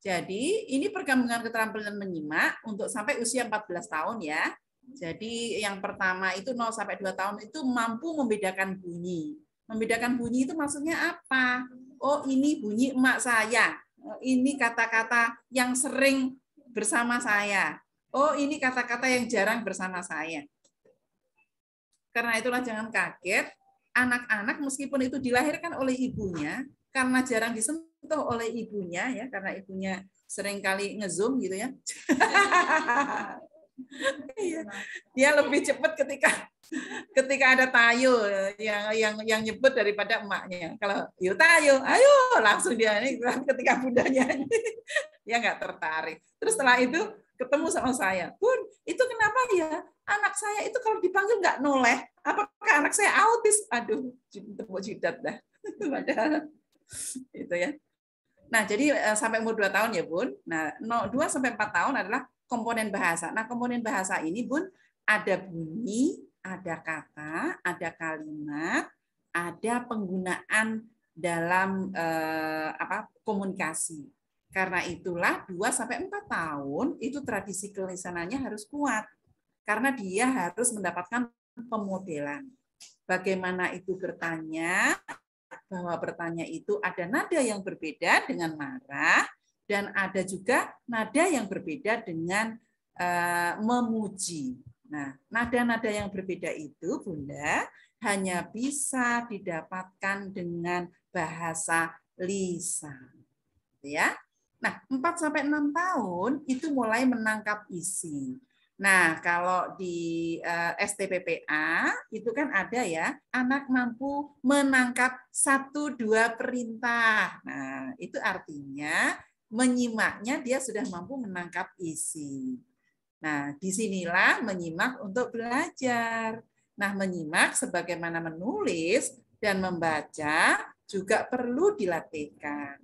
jadi ini perkembangan keterampilan menyimak untuk sampai usia 14 tahun ya. Jadi yang pertama itu 0 sampai 2 tahun itu mampu membedakan bunyi. Membedakan bunyi itu maksudnya apa? Oh, ini bunyi emak saya. Oh, ini kata-kata yang sering bersama saya. Oh, ini kata-kata yang jarang bersama saya. Karena itulah jangan kaget anak-anak meskipun itu dilahirkan oleh ibunya karena jarang disentuh dicontoh oleh ibunya ya karena ibunya seringkali ngezoom gitu ya. Iya. dia lebih cepat ketika ketika ada tayo yang yang yang nyebut daripada emaknya kalau yuk tayo ayo langsung dia ini ketika bundanya ya dia nggak tertarik terus setelah itu ketemu sama saya bun itu kenapa ya anak saya itu kalau dipanggil nggak noleh apakah anak saya autis aduh tepuk jidat dah padahal itu ya Nah, jadi eh, sampai umur 2 tahun ya, Bun. Nah, 2 sampai 4 tahun adalah komponen bahasa. Nah, komponen bahasa ini, Bun, ada bunyi, ada kata, ada kalimat, ada penggunaan dalam eh, apa komunikasi. Karena itulah 2 sampai 4 tahun itu tradisi kelisanannya harus kuat. Karena dia harus mendapatkan pemodelan. Bagaimana itu bertanya, bahwa bertanya itu ada nada yang berbeda dengan marah dan ada juga nada yang berbeda dengan uh, memuji. Nah, nada-nada yang berbeda itu, Bunda, hanya bisa didapatkan dengan bahasa lisan. Gitu ya. Nah, 4 sampai 6 tahun itu mulai menangkap isi. Nah, kalau di uh, eh, STPPA itu kan ada ya, anak mampu menangkap satu dua perintah. Nah, itu artinya menyimaknya dia sudah mampu menangkap isi. Nah, disinilah menyimak untuk belajar. Nah, menyimak sebagaimana menulis dan membaca juga perlu dilatihkan.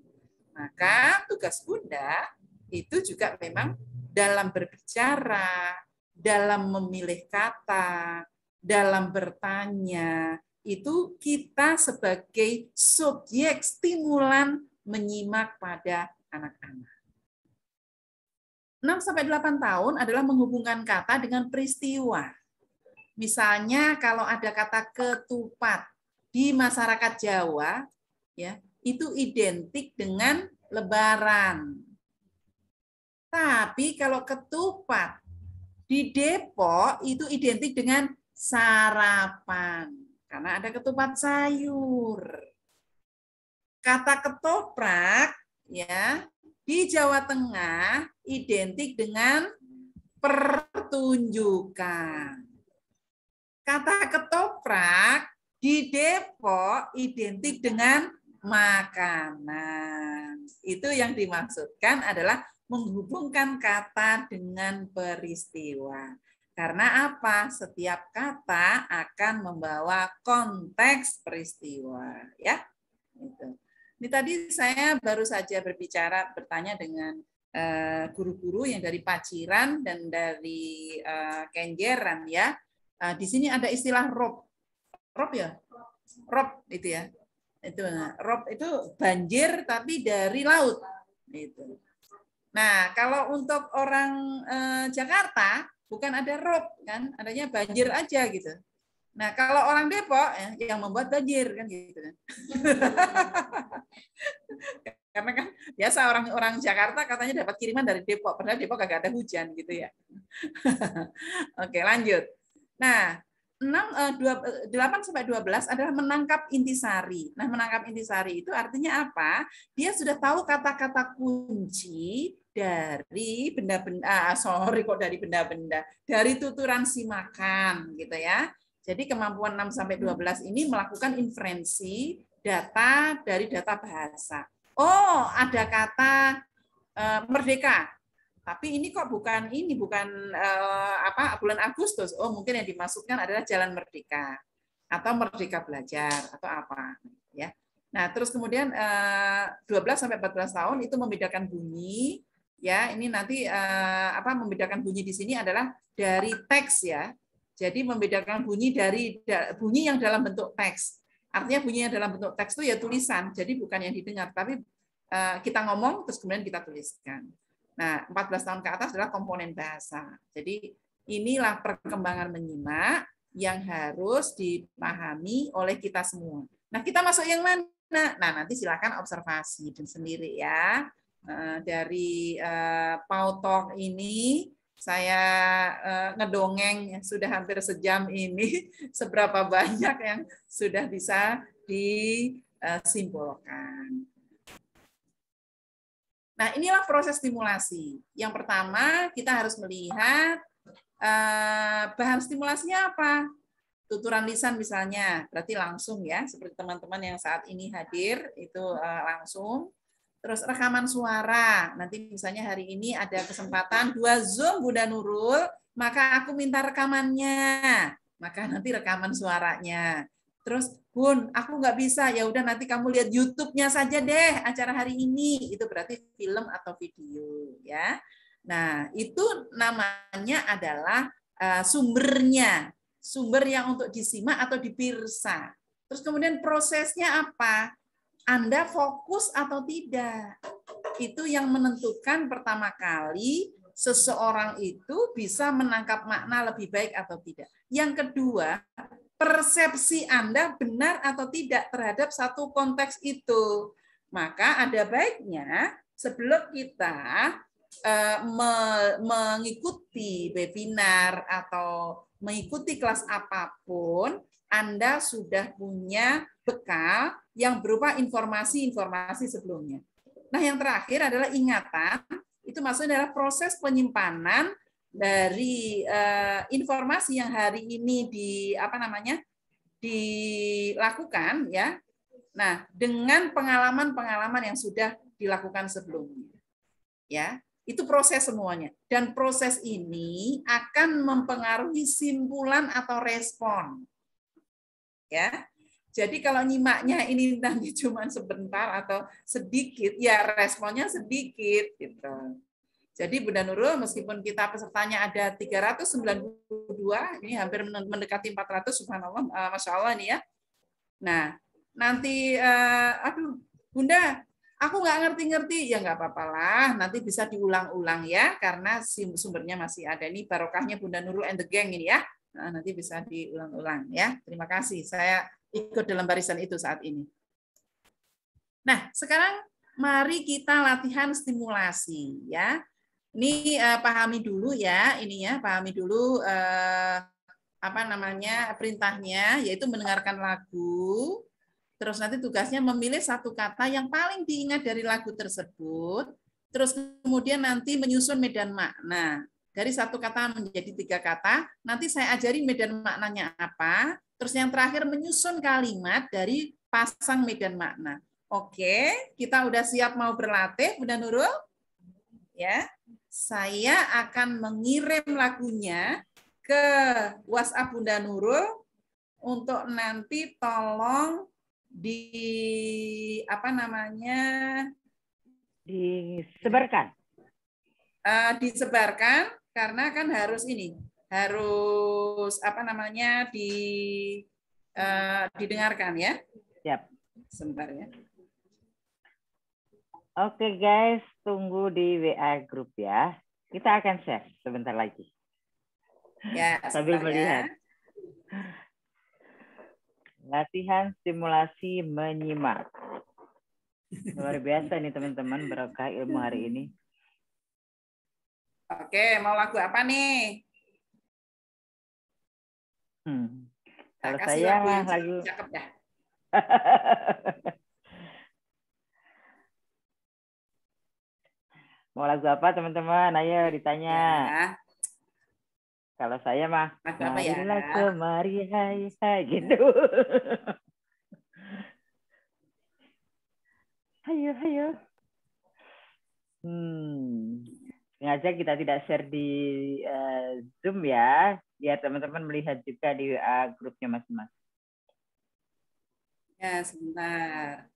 Maka tugas bunda itu juga memang dalam berbicara, dalam memilih kata, dalam bertanya, itu kita sebagai subjek stimulan menyimak pada anak-anak. 6 sampai 8 tahun adalah menghubungkan kata dengan peristiwa. Misalnya kalau ada kata ketupat di masyarakat Jawa, ya, itu identik dengan lebaran. Tapi kalau ketupat di Depok itu identik dengan sarapan karena ada ketupat sayur. Kata ketoprak ya di Jawa Tengah identik dengan pertunjukan. Kata ketoprak di Depok identik dengan makanan. Itu yang dimaksudkan adalah menghubungkan kata dengan peristiwa. Karena apa? Setiap kata akan membawa konteks peristiwa, ya. Itu. Ini tadi saya baru saja berbicara bertanya dengan eh, guru-guru yang dari Paciran dan dari uh, Kenjeran, ya. Eh, di sini ada istilah rob. Rob ya? Rob itu ya. Itu nah, rob itu banjir tapi dari laut. Itu. Nah, kalau untuk orang eh, Jakarta bukan ada rob kan, adanya banjir aja gitu. Nah, kalau orang Depok ya, yang membuat banjir kan gitu. kan. Karena kan biasa orang-orang Jakarta katanya dapat kiriman dari Depok, padahal Depok agak ada hujan gitu ya. Oke, lanjut. Nah, 6 2, 8 sampai 12 adalah menangkap intisari. Nah, menangkap intisari itu artinya apa? Dia sudah tahu kata-kata kunci dari benda-benda ah, sorry kok dari benda-benda, dari tuturan si makan gitu ya. Jadi kemampuan 6 sampai 12 ini melakukan inferensi data dari data bahasa. Oh, ada kata eh, merdeka tapi ini kok bukan ini bukan uh, apa bulan Agustus oh mungkin yang dimasukkan adalah jalan merdeka atau merdeka belajar atau apa ya nah terus kemudian uh, eh, 12 sampai 14 tahun itu membedakan bunyi ya ini nanti uh, apa membedakan bunyi di sini adalah dari teks ya jadi membedakan bunyi dari da, bunyi yang dalam bentuk teks artinya bunyi yang dalam bentuk teks itu ya tulisan jadi bukan yang didengar tapi kita ngomong terus kemudian kita tuliskan Nah, 14 tahun ke atas adalah komponen bahasa. Jadi inilah perkembangan menyimak yang harus dipahami oleh kita semua. Nah, kita masuk yang mana? Nah, nanti silakan observasi dan sendiri ya. Eh, dari eh, pautok ini saya eh, ngedongeng sudah hampir sejam ini seberapa banyak yang sudah bisa disimpulkan? Nah, inilah proses stimulasi. Yang pertama, kita harus melihat eh, bahan stimulasinya apa. Tuturan lisan misalnya, berarti langsung ya, seperti teman-teman yang saat ini hadir, itu eh, langsung. Terus rekaman suara, nanti misalnya hari ini ada kesempatan dua Zoom Bunda Nurul, maka aku minta rekamannya. Maka nanti rekaman suaranya. Terus, Bun, aku nggak bisa. Ya udah nanti kamu lihat YouTube-nya saja deh acara hari ini. Itu berarti film atau video, ya. Nah, itu namanya adalah uh, sumbernya, sumber yang untuk disimak atau dipirsa. Terus kemudian prosesnya apa? Anda fokus atau tidak? Itu yang menentukan pertama kali seseorang itu bisa menangkap makna lebih baik atau tidak. Yang kedua, persepsi Anda benar atau tidak terhadap satu konteks itu. Maka ada baiknya sebelum kita eh, mengikuti webinar atau mengikuti kelas apapun, Anda sudah punya bekal yang berupa informasi-informasi sebelumnya. Nah, yang terakhir adalah ingatan. Itu maksudnya adalah proses penyimpanan dari uh, informasi yang hari ini di apa namanya dilakukan ya. Nah, dengan pengalaman-pengalaman yang sudah dilakukan sebelumnya. Ya, itu proses semuanya. Dan proses ini akan mempengaruhi simpulan atau respon. Ya. Jadi kalau nyimaknya ini nanti cuma sebentar atau sedikit, ya responnya sedikit gitu. Jadi Bunda Nurul, meskipun kita pesertanya ada 392, ini hampir mendekati 400, subhanallah, uh, Masya Allah nih ya. Nah, nanti, uh, aduh, Bunda, aku nggak ngerti-ngerti, ya nggak apa-apa lah, nanti bisa diulang-ulang ya, karena sumbernya masih ada. Ini barokahnya Bunda Nurul and the gang ini ya. Nah, nanti bisa diulang-ulang ya. Terima kasih, saya ikut dalam barisan itu saat ini. Nah, sekarang mari kita latihan stimulasi ya ini uh, pahami dulu ya, ini ya, pahami dulu uh, apa namanya perintahnya, yaitu mendengarkan lagu, terus nanti tugasnya memilih satu kata yang paling diingat dari lagu tersebut, terus kemudian nanti menyusun medan makna. Dari satu kata menjadi tiga kata, nanti saya ajari medan maknanya apa, terus yang terakhir menyusun kalimat dari pasang medan makna. Oke, kita udah siap mau berlatih, Bunda Nurul? Ya saya akan mengirim lagunya ke WhatsApp Bunda Nurul untuk nanti tolong di apa namanya disebarkan uh, disebarkan karena kan harus ini harus apa namanya di uh, didengarkan ya. siap Sebentar ya. Oke guys, tunggu di WA grup ya. Kita akan share sebentar lagi. Ya, sambil ya. melihat. Latihan simulasi menyimak. Luar biasa nih teman-teman berkah ilmu hari ini. Oke, mau lagu apa nih? Hmm. Kalau saya lagu, lagu... cakep ya. Mau lagu apa teman-teman? Ayo ditanya. Ya. Kalau saya mah, Mas nah, ya? kemari hai hai gitu. ayo, ayo. Hmm, sengaja kita tidak share di uh, Zoom ya, biar teman-teman melihat juga di WA eh, grupnya masing-masing. Ya, sebentar.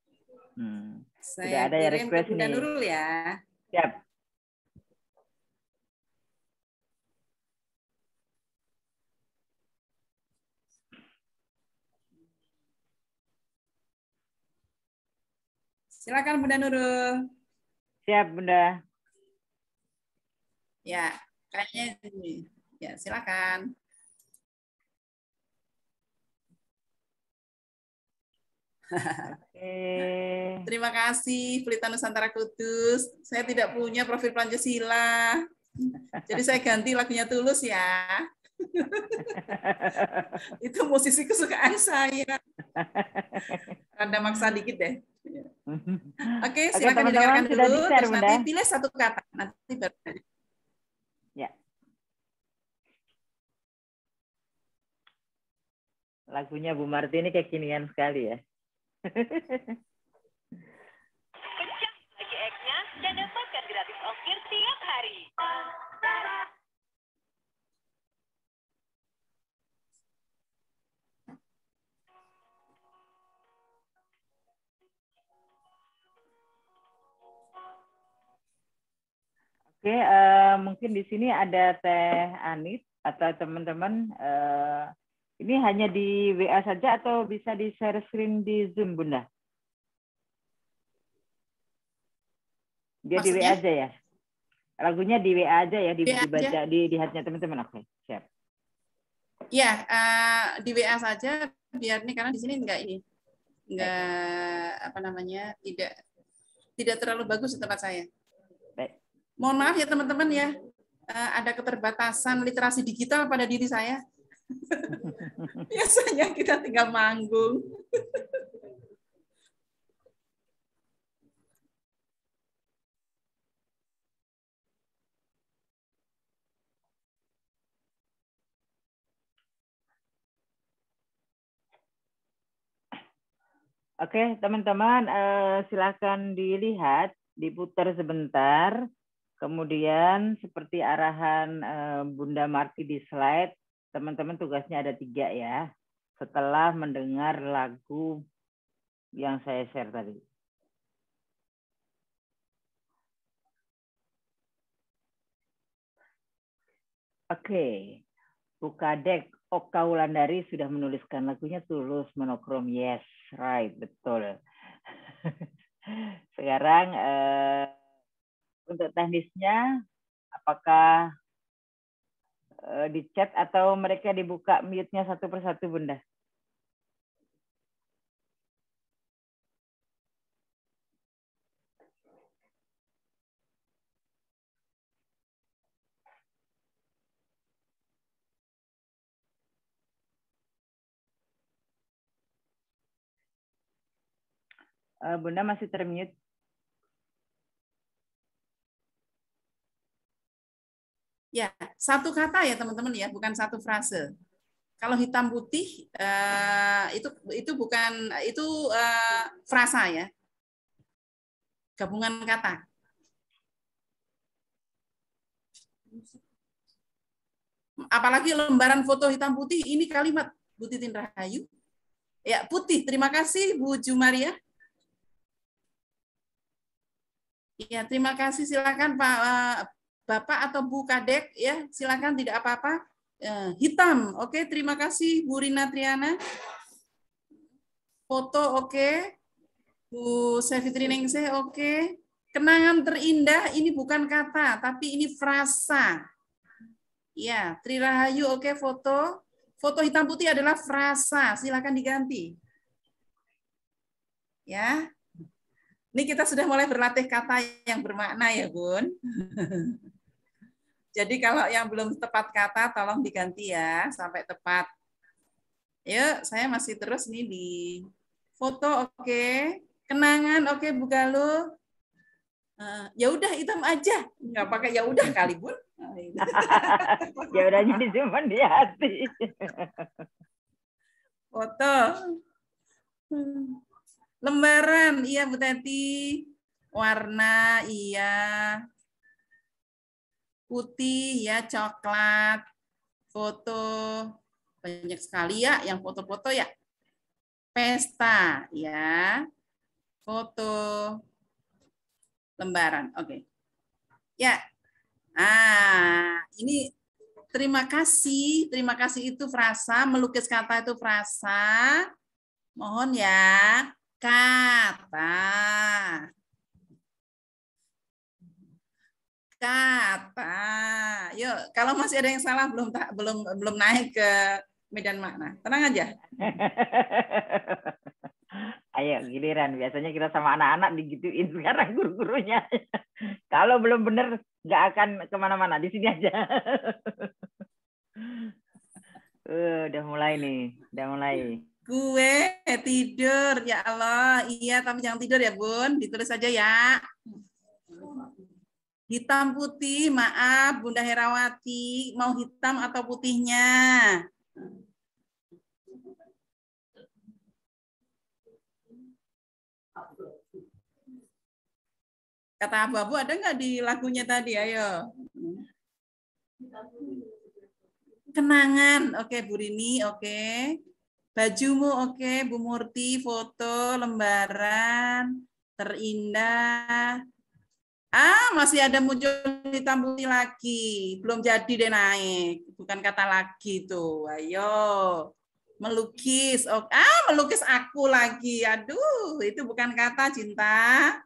Hmm. Saya tidak ada ya request nih. Nurul ya. Siap. Silakan Bunda Nurul. Siap Bunda. Ya, kayaknya ini. Ya, silakan. Okay. Terima kasih Pelita Nusantara Kudus. Saya tidak punya profil Pancasila. Jadi saya ganti lagunya Tulus ya. itu musisi kesukaan saya. Rada maksa dikit deh. Oke, silakan Oke, didengarkan dulu. Di share, terus nanti pilih satu kata. Nanti baru. Ya. Lagunya Bu Martini kekinian sekali ya. Oke, uh, mungkin di sini ada Teh Anis atau teman-teman. Uh, ini hanya di WA saja atau bisa di share screen di Zoom, Bunda? Dia di WA aja ya? Lagunya di WA aja ya, di, dibaca, aja. di, di teman-teman. Oke, okay, siap. Ya, uh, di WA saja biar nih, karena di sini enggak ini. Enggak, apa namanya, tidak tidak terlalu bagus di tempat saya. Mohon maaf ya teman-teman ya, eh, ada keterbatasan literasi digital pada diri saya. Biasanya kita tinggal manggung. Oke, teman-teman, uh, silakan dilihat, diputar sebentar Kemudian seperti arahan eh, Bunda Marti di slide, teman-teman tugasnya ada tiga ya. Setelah mendengar lagu yang saya share tadi. Oke, okay. Bukadek Oka Wulandari sudah menuliskan lagunya tulus monokrom. Yes, right, betul. Sekarang eh, untuk teknisnya apakah dicat eh, di chat atau mereka dibuka mute-nya satu persatu Bunda? Eh, Bunda masih termute. Ya, satu kata ya teman-teman ya, bukan satu frase. Kalau hitam putih eh, itu itu bukan itu eh, frasa ya. Gabungan kata. Apalagi lembaran foto hitam putih ini kalimat Putih Rahayu. Ya, putih. Terima kasih Bu Jumaria. Ya, terima kasih. Silakan Pak eh, Bapak atau Bu Kadek ya silakan tidak apa-apa eh, hitam oke terima kasih Bu Rina Triana foto oke Bu Sevitri Ningsih oke kenangan terindah ini bukan kata tapi ini frasa ya Tri Rahayu oke foto foto hitam putih adalah frasa silakan diganti ya ini kita sudah mulai berlatih kata yang bermakna ya Bun Jadi kalau yang belum tepat kata tolong diganti ya sampai tepat. Yuk, saya masih terus nih di foto oke, okay. kenangan oke okay, Bugalu. Uh, eh, ya udah hitam aja, nggak pakai ya udah kali bun. Nah, gitu. ya udah jadi cuma di hati. foto. Lembaran, iya Bu Teti. Warna, iya putih, ya coklat, foto banyak sekali ya yang foto-foto ya. Pesta ya. Foto lembaran. Oke. Okay. Ya. Ah, ini terima kasih. Terima kasih itu frasa, melukis kata itu frasa. Mohon ya, kata. Cat, Pak. Yuk, kalau masih ada yang salah belum belum belum naik ke medan makna. Tenang aja. Ayo giliran. Biasanya kita sama anak-anak digituin sekarang guru-gurunya. kalau belum benar nggak akan kemana-mana. Di sini aja. uh, udah mulai nih, udah mulai. Gue tidur, ya Allah. Iya, tapi jangan tidur ya, Bun. Ditulis aja ya. Hitam putih, maaf Bunda Herawati, mau hitam atau putihnya? Kata abu-abu ada nggak di lagunya tadi? Ayo. Kenangan, oke Bu Rini, oke. Bajumu, oke Bu Murti, foto, lembaran, terindah, masih ada muncul ditambuti lagi. Belum jadi deh naik. Bukan kata lagi tuh. Ayo. Melukis. Oh, ah, melukis aku lagi. Aduh, itu bukan kata cinta.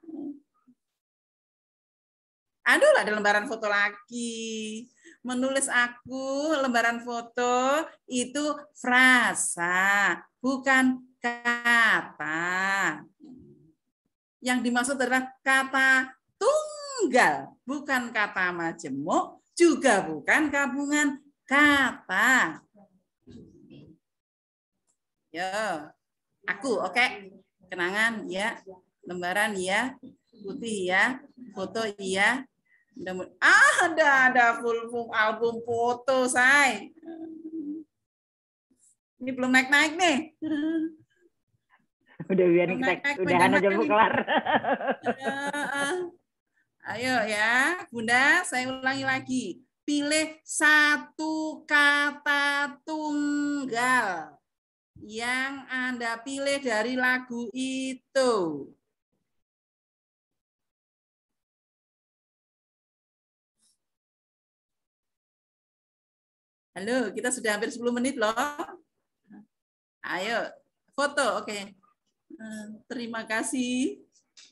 Aduh, ada lembaran foto lagi. Menulis aku lembaran foto itu frasa, bukan kata. Yang dimaksud adalah kata tung tunggal, bukan kata majemuk, juga bukan gabungan kata. Ya, aku oke. Okay. Kenangan ya, lembaran ya, putih ya, foto ya. Ah, ada ada full, full album foto, saya Ini belum naik-naik nih. Udah biarin naik, naik, udah aja kelar. Ayo ya, Bunda, saya ulangi lagi. Pilih satu kata tunggal yang Anda pilih dari lagu itu. Halo, kita sudah hampir 10 menit loh. Ayo, foto, oke. Okay. Eh, terima kasih.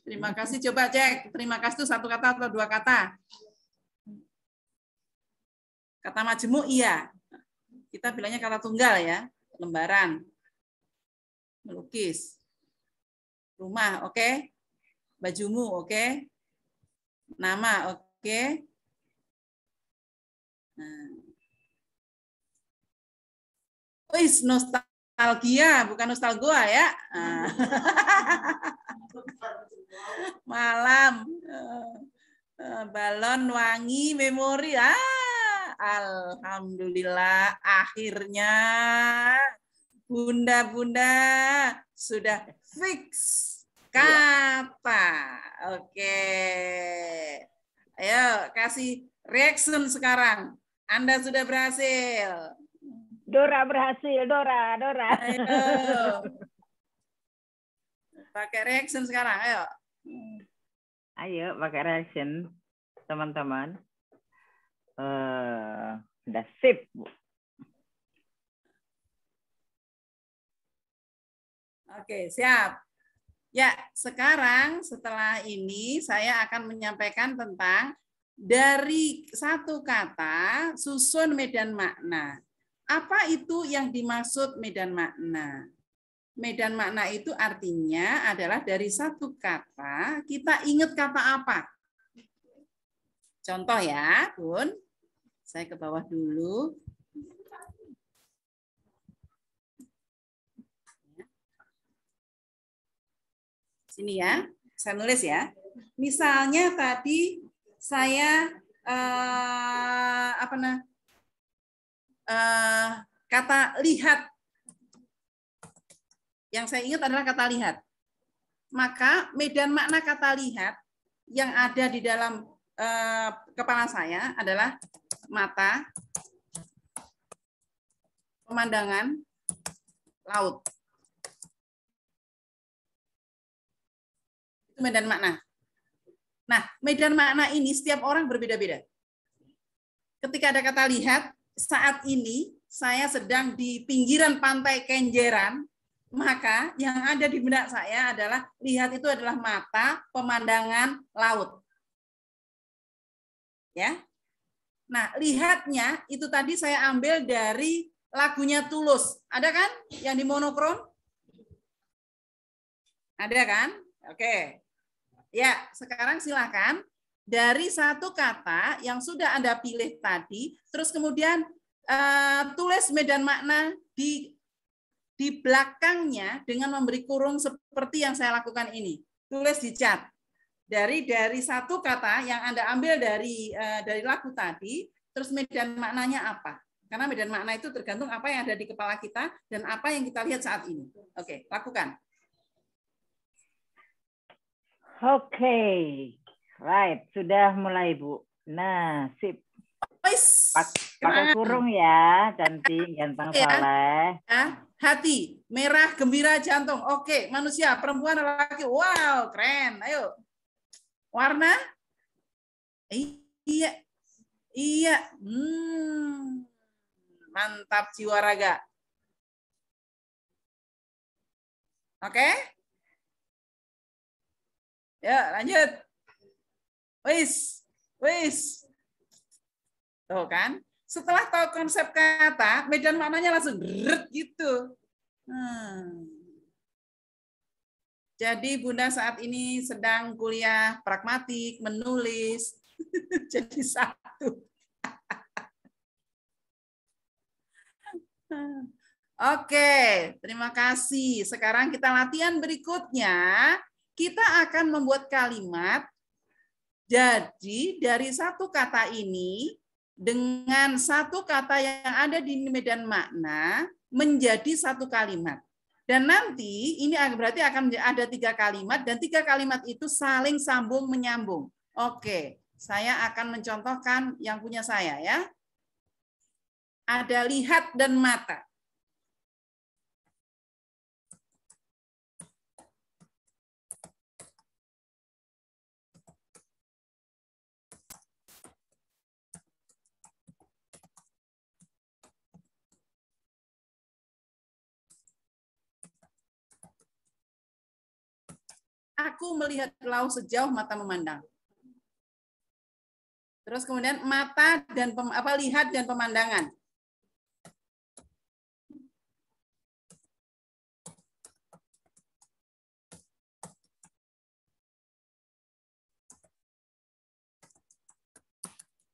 Terima kasih. Coba cek. Terima kasih itu satu kata atau dua kata. Kata majemuk iya. Kita bilangnya kata tunggal ya. Lembaran. Melukis. Rumah, oke. Okay? Bajumu, oke. Okay? Nama, oke. Okay? Nah. Wis nostalgia, bukan nostalgia ya. Ah. malam eh, eh, balon wangi memori ah alhamdulillah akhirnya bunda-bunda sudah fix Kapa. Oke. Okay. Ayo kasih reaction sekarang. Anda sudah berhasil. Dora berhasil, Dora, Dora. Ayo. Pakai reaction sekarang, ayo. Hmm. Ayo pakai reaction teman-teman. Uh, sip. Bu. Oke, siap. Ya, sekarang setelah ini saya akan menyampaikan tentang dari satu kata susun medan makna. Apa itu yang dimaksud medan makna? medan makna itu artinya adalah dari satu kata kita ingat kata apa. Contoh ya, Bun. Saya ke bawah dulu. Sini ya, saya nulis ya. Misalnya tadi saya eh, apa nah eh, kata lihat yang saya ingat adalah kata lihat. Maka medan makna kata lihat yang ada di dalam eh, kepala saya adalah mata, pemandangan, laut. Itu medan makna. Nah, medan makna ini setiap orang berbeda-beda. Ketika ada kata lihat, saat ini saya sedang di pinggiran pantai Kenjeran, maka yang ada di benak saya adalah lihat itu adalah mata pemandangan laut. Ya. Nah, lihatnya itu tadi saya ambil dari lagunya Tulus. Ada kan yang di monokrom? Ada kan? Oke. Ya, sekarang silakan dari satu kata yang sudah Anda pilih tadi, terus kemudian uh, tulis medan makna di di belakangnya dengan memberi kurung seperti yang saya lakukan ini. Tulis di chat Dari dari satu kata yang Anda ambil dari eh, dari lagu tadi, terus medan maknanya apa? Karena medan makna itu tergantung apa yang ada di kepala kita dan apa yang kita lihat saat ini. Oke, lakukan. Oke, right, sudah mulai Bu. Nah, sip. Wis. Pakai kurung ya, cantik, ganteng, ya. soleh. Ya. Hati, merah, gembira, jantung. Oke, manusia, perempuan, laki. Wow, keren. Ayo. Warna? Iya. Iya. Hmm. Mantap jiwa raga. Oke? Ya, lanjut. Wis. Wis. Tuh kan? Setelah tahu konsep kata, medan maknanya langsung gerut gitu. Hmm. Jadi Bunda saat ini sedang kuliah pragmatik, menulis, jadi satu. Oke, terima kasih. Sekarang kita latihan berikutnya. Kita akan membuat kalimat. Jadi dari satu kata ini, dengan satu kata yang ada di medan makna menjadi satu kalimat. Dan nanti ini berarti akan ada tiga kalimat dan tiga kalimat itu saling sambung menyambung. Oke, saya akan mencontohkan yang punya saya ya. Ada lihat dan mata. Aku melihat laut sejauh mata memandang. Terus kemudian mata dan pem, apa lihat dan pemandangan.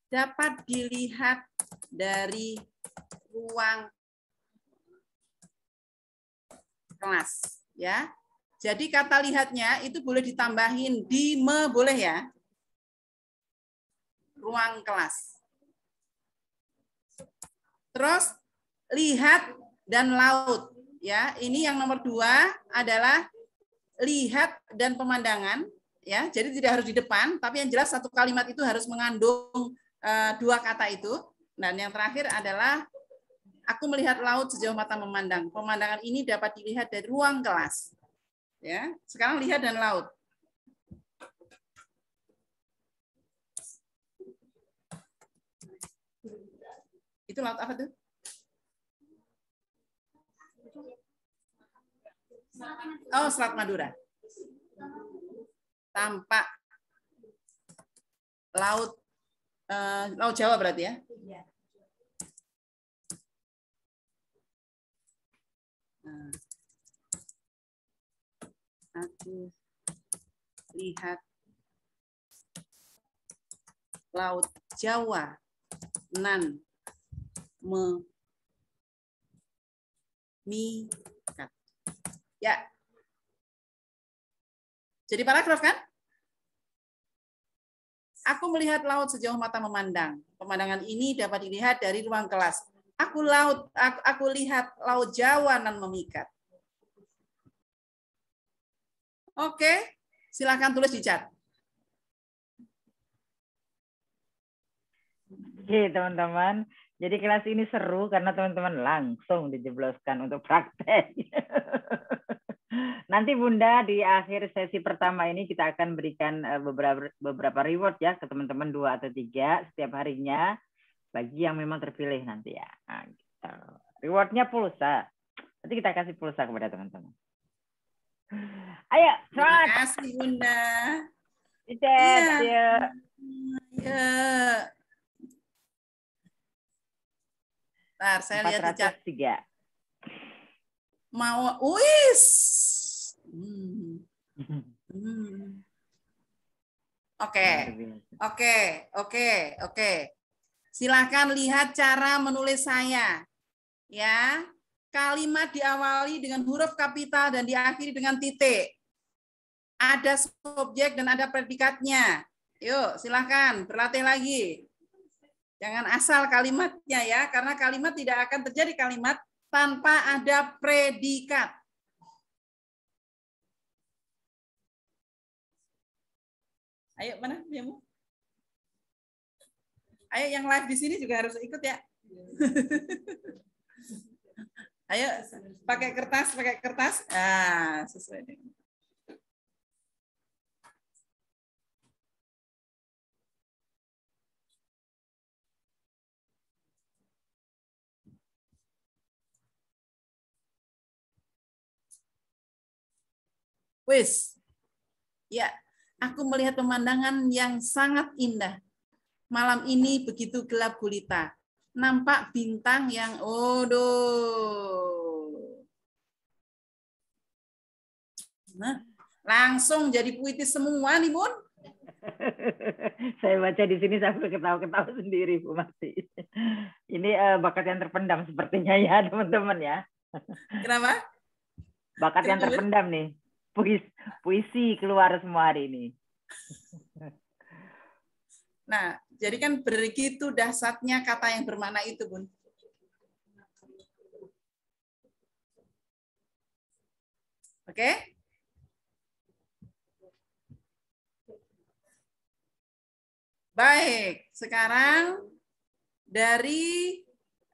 Dapat dilihat dari ruang kelas, ya. Jadi kata lihatnya itu boleh ditambahin di me boleh ya? Ruang kelas. Terus lihat dan laut ya. Ini yang nomor dua adalah lihat dan pemandangan ya. Jadi tidak harus di depan, tapi yang jelas satu kalimat itu harus mengandung e, dua kata itu. Dan yang terakhir adalah aku melihat laut sejauh mata memandang. Pemandangan ini dapat dilihat dari ruang kelas. Ya, sekarang lihat dan laut. Itu laut apa tuh? Oh, Selat Madura. Tampak laut eh, laut Jawa berarti ya? Iya. Nah aku lihat Laut Jawa nan memikat. Ya. Jadi paragraf kan? Aku melihat laut sejauh mata memandang. Pemandangan ini dapat dilihat dari ruang kelas. Aku laut, aku, aku lihat laut Jawa nan memikat. Oke, silahkan tulis di chat. Oke, teman-teman. Jadi kelas ini seru karena teman-teman langsung dijebloskan untuk praktek. Nanti Bunda di akhir sesi pertama ini kita akan berikan eh, beberapa beberapa reward ya ke teman-teman dua atau tiga setiap harinya bagi yang memang terpilih nanti ya. Nah, gitu. Rewardnya pulsa. Nanti kita kasih pulsa kepada teman-teman. Ayo, Terima kasih, Bunda. Iya. ya. Ya. Ntar saya lihat di chat. tiga. Mau, wis. Hmm. Hmm. Hmm. Oke, oke, oke, oke. Silahkan lihat cara menulis saya. Ya, kalimat diawali dengan huruf kapital dan diakhiri dengan titik. Ada subjek dan ada predikatnya. Yuk, silahkan berlatih lagi. Jangan asal kalimatnya ya, karena kalimat tidak akan terjadi kalimat tanpa ada predikat. Ayo mana Biamu? Ayo yang live di sini juga harus ikut ya. Ayo pakai kertas, pakai kertas. Ah, sesuai dengan. Wis. Ya, aku melihat pemandangan yang sangat indah. Malam ini begitu gelap gulita nampak bintang yang odo. Nah, langsung jadi puitis semua nih, Bun. Saya baca di sini sambil ketawa-ketawa sendiri, Bu Mati. Ini uh, bakat yang terpendam sepertinya ya, teman-teman ya. Kenapa? Bakat Kenapa? yang terpendam nih. Puis, puisi keluar semua hari ini. Nah, jadi kan begitu dasarnya kata yang bermakna itu, Bun. Oke? Okay? Baik, sekarang dari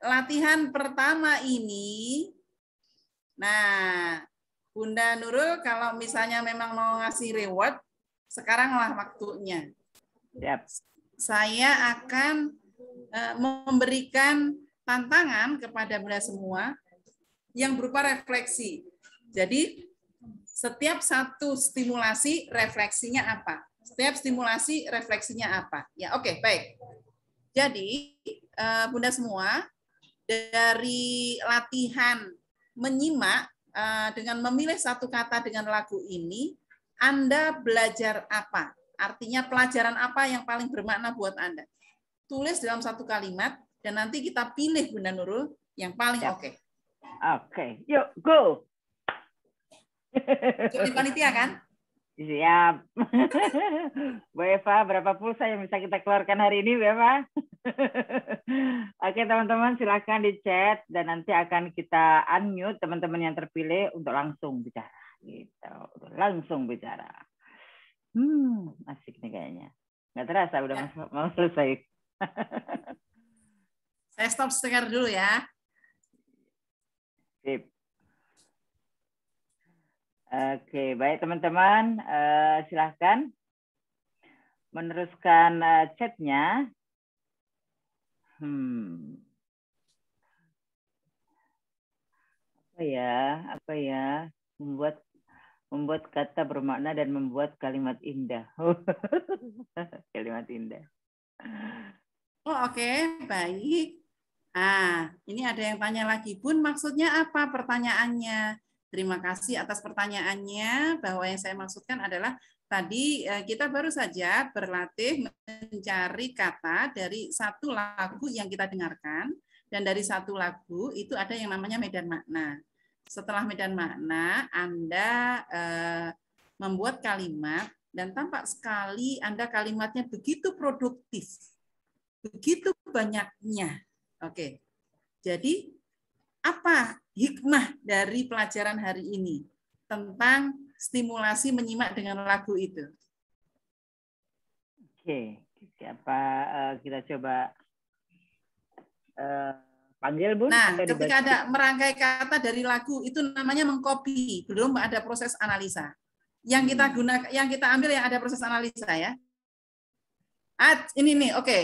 latihan pertama ini, nah Bunda Nurul kalau misalnya memang mau ngasih reward, sekaranglah waktunya. Yep saya akan e, memberikan tantangan kepada Bunda semua yang berupa refleksi. Jadi setiap satu stimulasi refleksinya apa? Setiap stimulasi refleksinya apa? Ya, oke, okay, baik. Jadi e, Bunda semua dari latihan menyimak e, dengan memilih satu kata dengan lagu ini, Anda belajar apa? Artinya pelajaran apa yang paling bermakna buat Anda. Tulis dalam satu kalimat, dan nanti kita pilih Bunda Nurul yang paling ya. oke. Oke, okay. yuk go. Jadi panitia kan? Siap. Bu Eva, berapa pulsa yang bisa kita keluarkan hari ini, Bu Eva? Oke, teman-teman silahkan di chat dan nanti akan kita unmute teman-teman yang terpilih untuk langsung bicara. Gitu, langsung bicara. Hmm, asik nih kayaknya. Nggak terasa udah ya. mau selesai. Saya stop stiker dulu ya. Sip. Oke, baik teman-teman, eh, silahkan meneruskan eh, chatnya. Hmm. Apa ya? Apa ya? Membuat membuat kata bermakna dan membuat kalimat indah. kalimat indah. Oh oke, okay. baik. Ah, ini ada yang tanya lagi, pun maksudnya apa pertanyaannya? Terima kasih atas pertanyaannya bahwa yang saya maksudkan adalah tadi eh, kita baru saja berlatih mencari kata dari satu lagu yang kita dengarkan dan dari satu lagu itu ada yang namanya medan makna. Setelah medan makna, Anda eh, membuat kalimat dan tampak sekali Anda kalimatnya begitu produktif. Begitu banyaknya. Oke. Jadi apa hikmah dari pelajaran hari ini tentang stimulasi menyimak dengan lagu itu? Oke, apa eh, kita coba uh, Panggil Bun. Nah, ketika dibaca. ada merangkai kata dari lagu itu namanya mengcopy, belum ada proses analisa. Yang hmm. kita gunakan, yang kita ambil yang ada proses analisa ya. At ini nih, oke. Okay.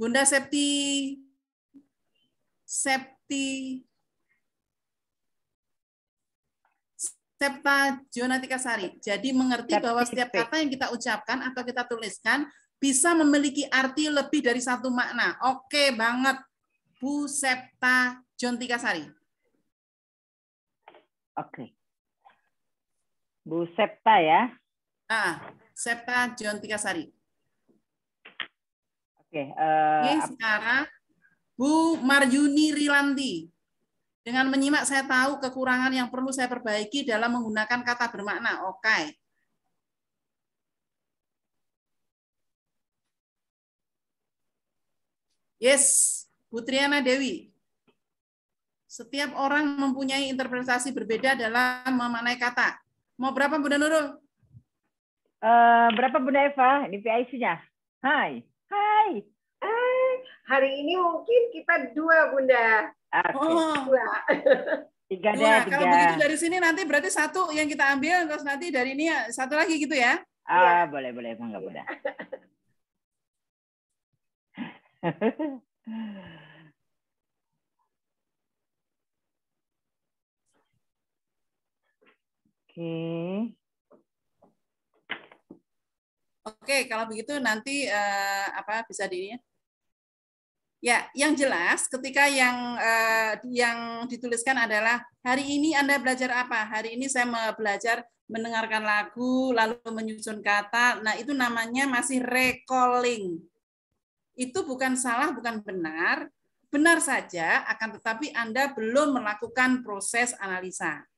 Bunda Septi Septi Septa Jonatika Sari. Jadi mengerti bahwa setiap kata yang kita ucapkan atau kita tuliskan bisa memiliki arti lebih dari satu makna. Oke okay banget. Bu Septa Jontikasari. Oke. Bu Septa ya. Ah, Septa Jontikasari. Oke, uh, Oke, sekarang Bu Marjuni Rilanti. Dengan menyimak saya tahu kekurangan yang perlu saya perbaiki dalam menggunakan kata bermakna. Oke. Okay. Yes, Putriana Dewi. Setiap orang mempunyai interpretasi berbeda dalam memanai kata. Mau berapa Bunda Nurul? Uh, berapa Bunda Eva Ini PIC-nya? Hai. Hai. Hai. Eh, hari ini mungkin kita dua Bunda. Okay. Oh. Dua. Tiga deh, tiga. Kalau begitu dari sini nanti berarti satu yang kita ambil, terus nanti dari ini satu lagi gitu ya? Ah, ya. boleh, boleh. Enggak, Bunda. Okay. Oke, kalau begitu nanti uh, apa bisa di ya? ya, yang jelas ketika yang uh, yang dituliskan adalah hari ini Anda belajar apa? Hari ini saya belajar mendengarkan lagu, lalu menyusun kata. Nah, itu namanya masih recalling. Itu bukan salah, bukan benar. Benar saja, akan tetapi Anda belum melakukan proses analisa.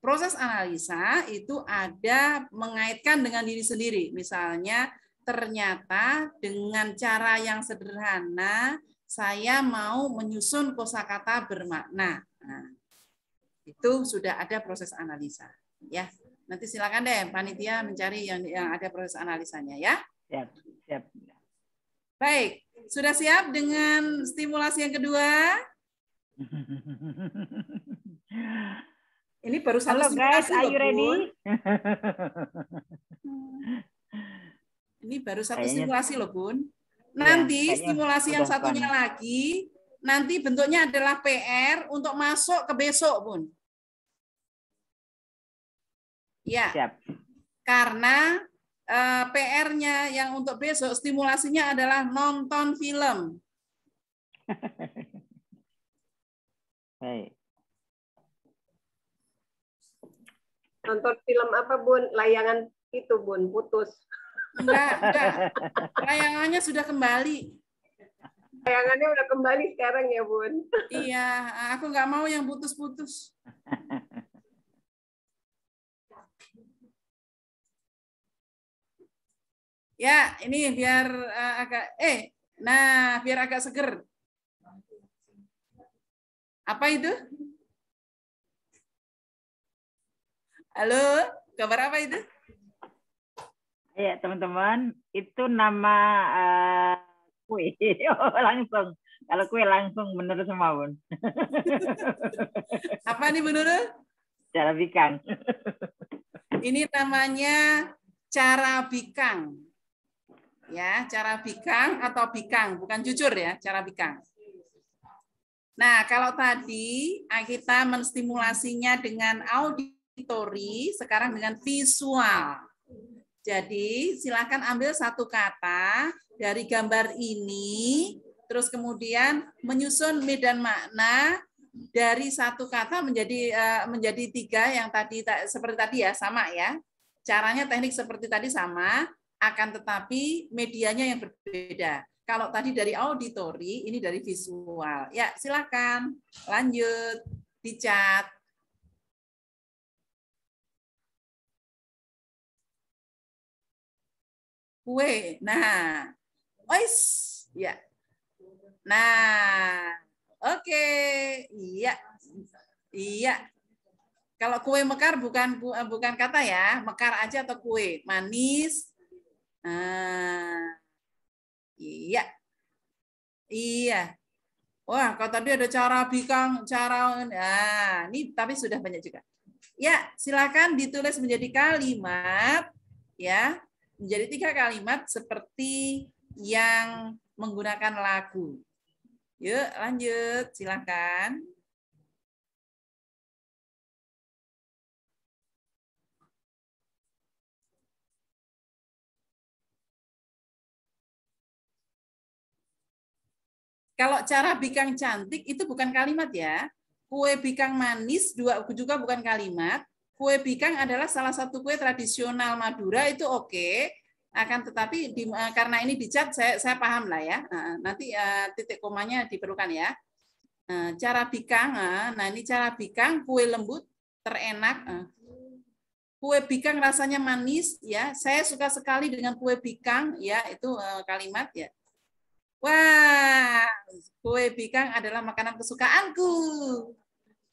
Proses analisa itu ada mengaitkan dengan diri sendiri. Misalnya, ternyata dengan cara yang sederhana saya mau menyusun kosakata bermakna. Nah, itu sudah ada proses analisa, ya. Nanti silakan deh panitia mencari yang yang ada proses analisanya ya. Siap, siap. Baik, sudah siap dengan stimulasi yang kedua? Ini baru Halo guys, are you ready? Hmm. Ini baru satu Kayaknya. stimulasi loh, Bun. Iya, nanti ya, stimulasi yang satunya kan. lagi, nanti bentuknya adalah PR untuk masuk ke besok, Bun. Ya. Siap. Karena uh, eh, PR-nya yang untuk besok stimulasinya adalah nonton film. Baik. Nonton film apa, Bun? Layangan itu, Bun, putus. Enggak, enggak. Layangannya sudah kembali. Layangannya udah kembali sekarang ya, Bun. Iya, aku nggak mau yang putus-putus. Ya, ini biar uh, agak eh nah biar agak seger. Apa itu? Halo, kabar apa itu? Ya, teman-teman, itu nama uh, kue oh, langsung. Kalau kue langsung menurut semua pun. apa nih menurut? Cara bikang. Ini namanya cara bikang. Ya, cara bikang atau bikang, bukan jujur ya, cara bikang. Nah, kalau tadi ah, kita menstimulasinya dengan audio Auditory sekarang dengan visual. Jadi silakan ambil satu kata dari gambar ini, terus kemudian menyusun medan makna dari satu kata menjadi eh, menjadi tiga yang tadi seperti tadi ya sama ya. Caranya teknik seperti tadi sama, akan tetapi medianya yang berbeda. Kalau tadi dari auditory, ini dari visual. Ya silakan lanjut dicat. kue. Nah, ois, ya. Nah, oke, okay. iya, iya. Kalau kue mekar bukan eh, bukan kata ya, mekar aja atau kue manis. Nah, iya, iya. Wah, kalau tadi ada cara bikang, cara nah, ini tapi sudah banyak juga. Ya, silakan ditulis menjadi kalimat ya menjadi tiga kalimat seperti yang menggunakan lagu. Yuk, lanjut. silakan. Kalau cara bikang cantik itu bukan kalimat ya. Kue bikang manis juga bukan kalimat kue bikang adalah salah satu kue tradisional Madura itu oke, okay, akan tetapi di, eh, karena ini dicat saya saya paham lah ya. Eh, eh, nanti titik komanya diperlukan ya. Cara bikang, nah ini cara bikang kue lembut terenak. Kue bikang rasanya manis ya. Saya suka sekali dengan kue bikang ya itu kalimat ya. Wah, kue bikang adalah makanan kesukaanku.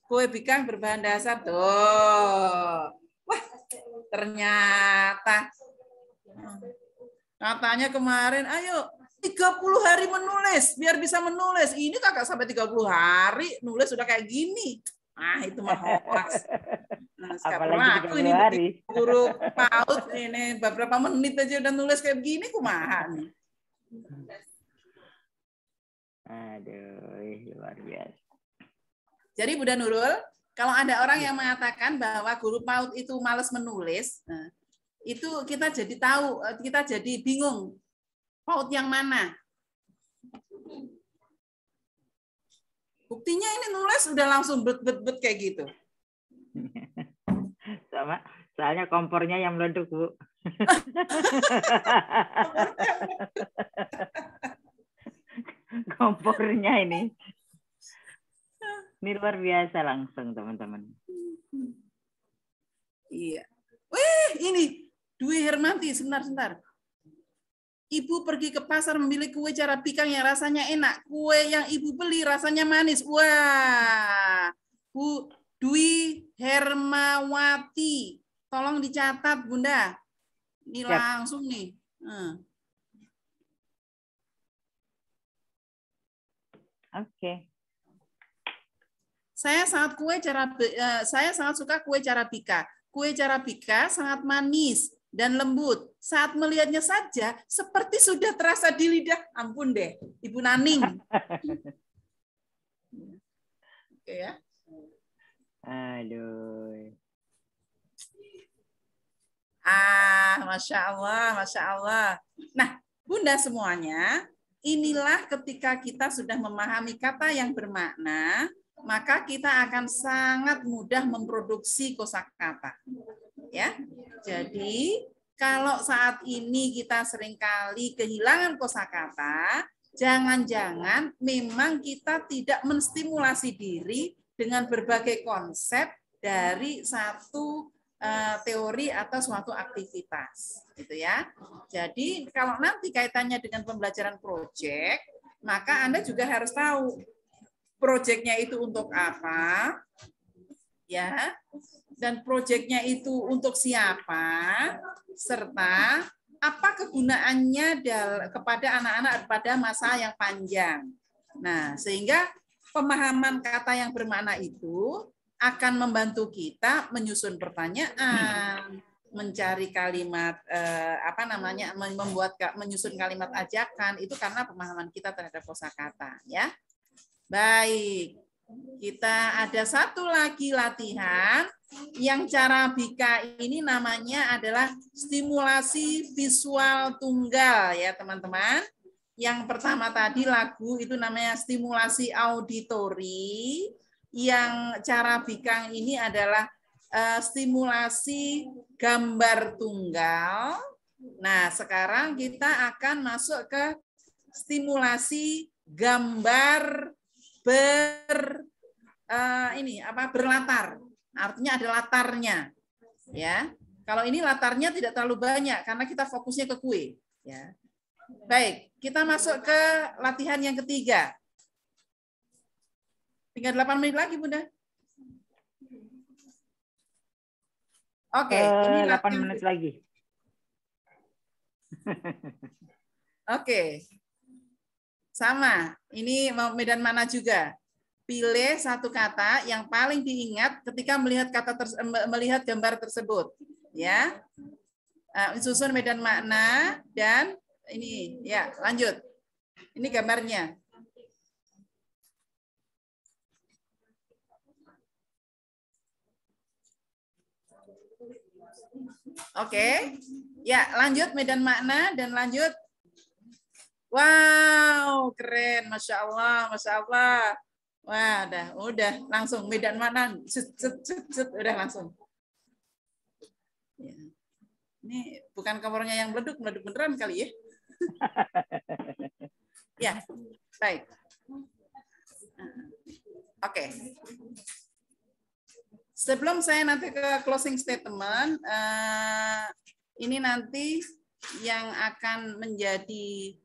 Kue bikang berbahan dasar. Tuh. Wah, ternyata. Katanya kemarin, ayo 30 hari menulis, biar bisa menulis. Ini kakak sampai 30 hari, nulis sudah kayak gini. Ah, itu mah hoax. Nah, sekarang ini Guru PAUD ini beberapa menit aja udah nulis kayak gini. kumaha Aduh, luar biasa. Jadi Bunda Nurul, kalau ada orang yang iya. mengatakan bahwa guru PAUD itu males menulis, nah, itu kita jadi tahu, eh, kita jadi bingung PAUD yang mana. Buktinya ini nulis udah langsung bet-bet-bet kayak gitu. Sama, soalnya kompornya yang meleduk, Bu. kompornya ini ini luar biasa langsung teman-teman. Iya. Wih, ini Dwi Hermanti, sebentar-sebentar. Ibu pergi ke pasar memilih kue cara pikang yang rasanya enak. Kue yang ibu beli rasanya manis. Wah, Bu Dwi Hermawati. Tolong dicatat, Bunda. Ini Siap. langsung nih. Hmm. Oke. Okay. Saya sangat kue cara uh, saya sangat suka kue cara pika Kue cara pika sangat manis dan lembut. Saat melihatnya saja seperti sudah terasa di lidah. Ampun deh, Ibu Naning. Oke ya. Aduh. Ah, masya Allah, masya Allah. Nah, Bunda semuanya, inilah ketika kita sudah memahami kata yang bermakna, maka kita akan sangat mudah memproduksi kosakata. Ya. Jadi, kalau saat ini kita seringkali kehilangan kosakata, jangan-jangan memang kita tidak menstimulasi diri dengan berbagai konsep dari satu eh, teori atau suatu aktivitas, gitu ya. Jadi kalau nanti kaitannya dengan pembelajaran proyek, maka Anda juga harus tahu proyeknya itu untuk apa, ya, dan proyeknya itu untuk siapa, serta apa kegunaannya kepada anak-anak pada masa yang panjang. Nah, sehingga pemahaman kata yang bermakna itu akan membantu kita menyusun pertanyaan, mencari kalimat eh, apa namanya membuat menyusun kalimat ajakan itu karena pemahaman kita terhadap kosakata ya. Baik, kita ada satu lagi latihan yang cara bika ini namanya adalah stimulasi visual tunggal ya teman-teman. Yang pertama tadi lagu itu namanya stimulasi auditori. Yang cara bikang ini adalah uh, stimulasi gambar tunggal. Nah, sekarang kita akan masuk ke stimulasi gambar ber uh, ini apa berlatar. Artinya ada latarnya. Ya. Kalau ini latarnya tidak terlalu banyak karena kita fokusnya ke kue, ya. Baik, kita masuk ke latihan yang ketiga. Tinggal 8 menit lagi, Bunda. Oke, okay, uh, eh, ini 8 menit lagi. Oke, okay, sama, ini medan mana juga. Pilih satu kata yang paling diingat ketika melihat kata melihat gambar tersebut, ya. Eh, susun medan makna dan ini ya, lanjut. Ini gambarnya. Oke. Ya, lanjut medan makna dan lanjut Wow, keren, masya Allah, masya Allah. Wah, udah, udah, langsung medan mana, cut, cut, cut, cut, udah langsung. Ya. Ini bukan kamarnya yang meleduk, meleduk beneran kali ya. ya, baik. Oke. Okay. Sebelum saya nanti ke closing statement, eh, ini nanti yang akan menjadi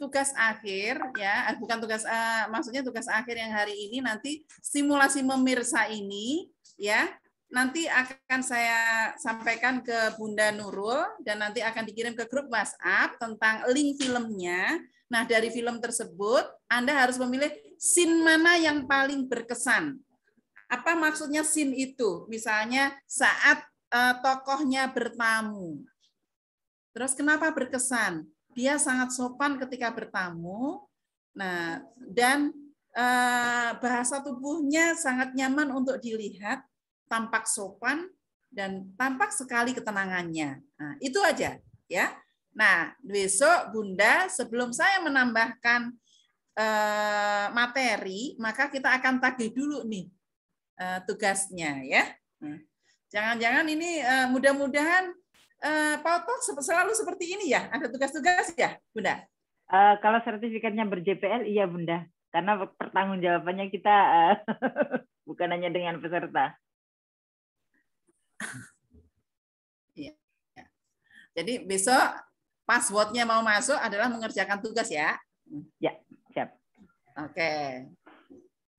tugas akhir ya, eh, bukan tugas uh, maksudnya tugas akhir yang hari ini nanti simulasi memirsa ini ya nanti akan saya sampaikan ke Bunda Nurul dan nanti akan dikirim ke grup WhatsApp tentang link filmnya. Nah, dari film tersebut Anda harus memilih scene mana yang paling berkesan. Apa maksudnya scene itu? Misalnya saat uh, tokohnya bertamu. Terus kenapa berkesan? dia sangat sopan ketika bertamu. Nah, dan eh, bahasa tubuhnya sangat nyaman untuk dilihat, tampak sopan dan tampak sekali ketenangannya. Nah, itu aja ya. Nah, besok Bunda sebelum saya menambahkan eh, materi, maka kita akan tagih dulu nih eh, tugasnya ya. Nah, jangan-jangan ini mudah-mudahan Eh, Pak selalu seperti ini ya? Ada tugas-tugas ya, Bunda? Uh, kalau sertifikatnya berJPL, iya Bunda. Karena pertanggung jawabannya kita uh, bukan hanya dengan peserta. Iya, iya. Jadi besok passwordnya mau masuk adalah mengerjakan tugas ya? Ya, siap. Oke. Okay.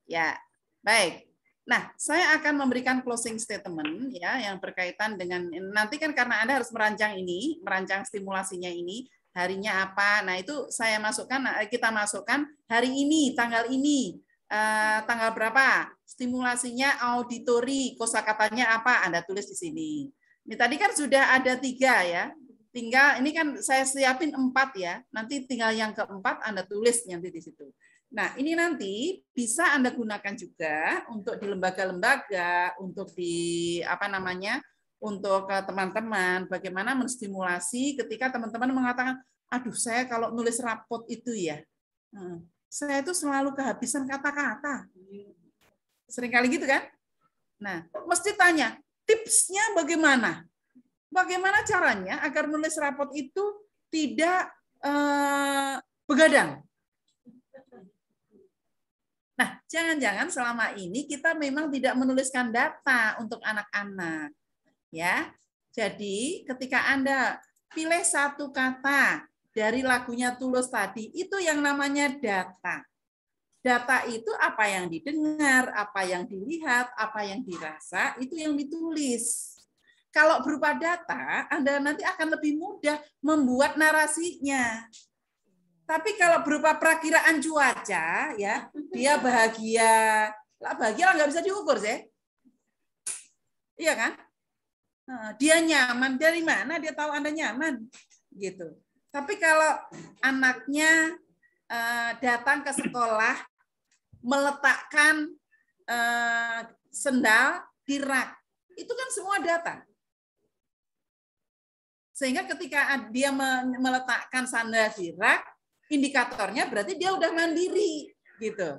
Ya, baik. Nah, saya akan memberikan closing statement ya yang berkaitan dengan nanti kan karena Anda harus merancang ini, merancang stimulasinya ini, harinya apa. Nah, itu saya masukkan eh, kita masukkan hari ini, tanggal ini, eh, tanggal berapa, stimulasinya auditori, kosakatanya apa, Anda tulis di sini. Ini tadi kan sudah ada tiga ya, tinggal ini kan saya siapin empat ya, nanti tinggal yang keempat Anda tulis nanti di situ. Nah, ini nanti bisa Anda gunakan juga untuk di lembaga-lembaga, untuk di apa namanya, untuk ke eh, teman-teman, bagaimana menstimulasi ketika teman-teman mengatakan, aduh saya kalau nulis rapot itu ya, eh, saya itu selalu kehabisan kata-kata. Sering kali gitu kan? Nah, mesti tanya, tipsnya bagaimana? Bagaimana caranya agar nulis rapot itu tidak eh, begadang? Nah, jangan-jangan selama ini kita memang tidak menuliskan data untuk anak-anak. Ya. Jadi, ketika Anda pilih satu kata dari lagunya Tulus tadi, itu yang namanya data. Data itu apa yang didengar, apa yang dilihat, apa yang dirasa, itu yang ditulis. Kalau berupa data, Anda nanti akan lebih mudah membuat narasinya tapi kalau berupa perakiraan cuaca, ya mm-hmm. dia bahagia. Lah bahagia nggak bisa diukur sih. Iya kan? Dia nyaman. Dari mana dia tahu Anda nyaman? Gitu. Tapi kalau anaknya eh, datang ke sekolah, meletakkan eh, sendal di rak, itu kan semua datang. sehingga ketika dia meletakkan sandal di rak indikatornya berarti dia udah mandiri gitu.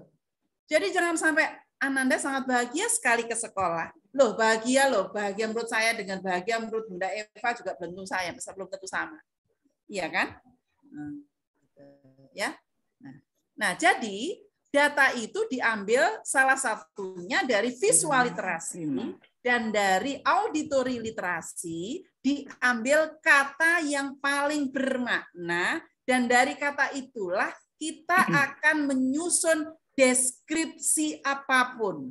Jadi jangan sampai Ananda sangat bahagia sekali ke sekolah. Loh bahagia loh, bahagia menurut saya dengan bahagia menurut Bunda Eva juga belum saya, belum tentu sama. Iya kan? Hmm, gitu, ya. Nah, nah jadi data itu diambil salah satunya dari visual hmm, literasi iya. dan dari auditory literasi diambil kata yang paling bermakna dan dari kata itulah kita akan menyusun deskripsi apapun.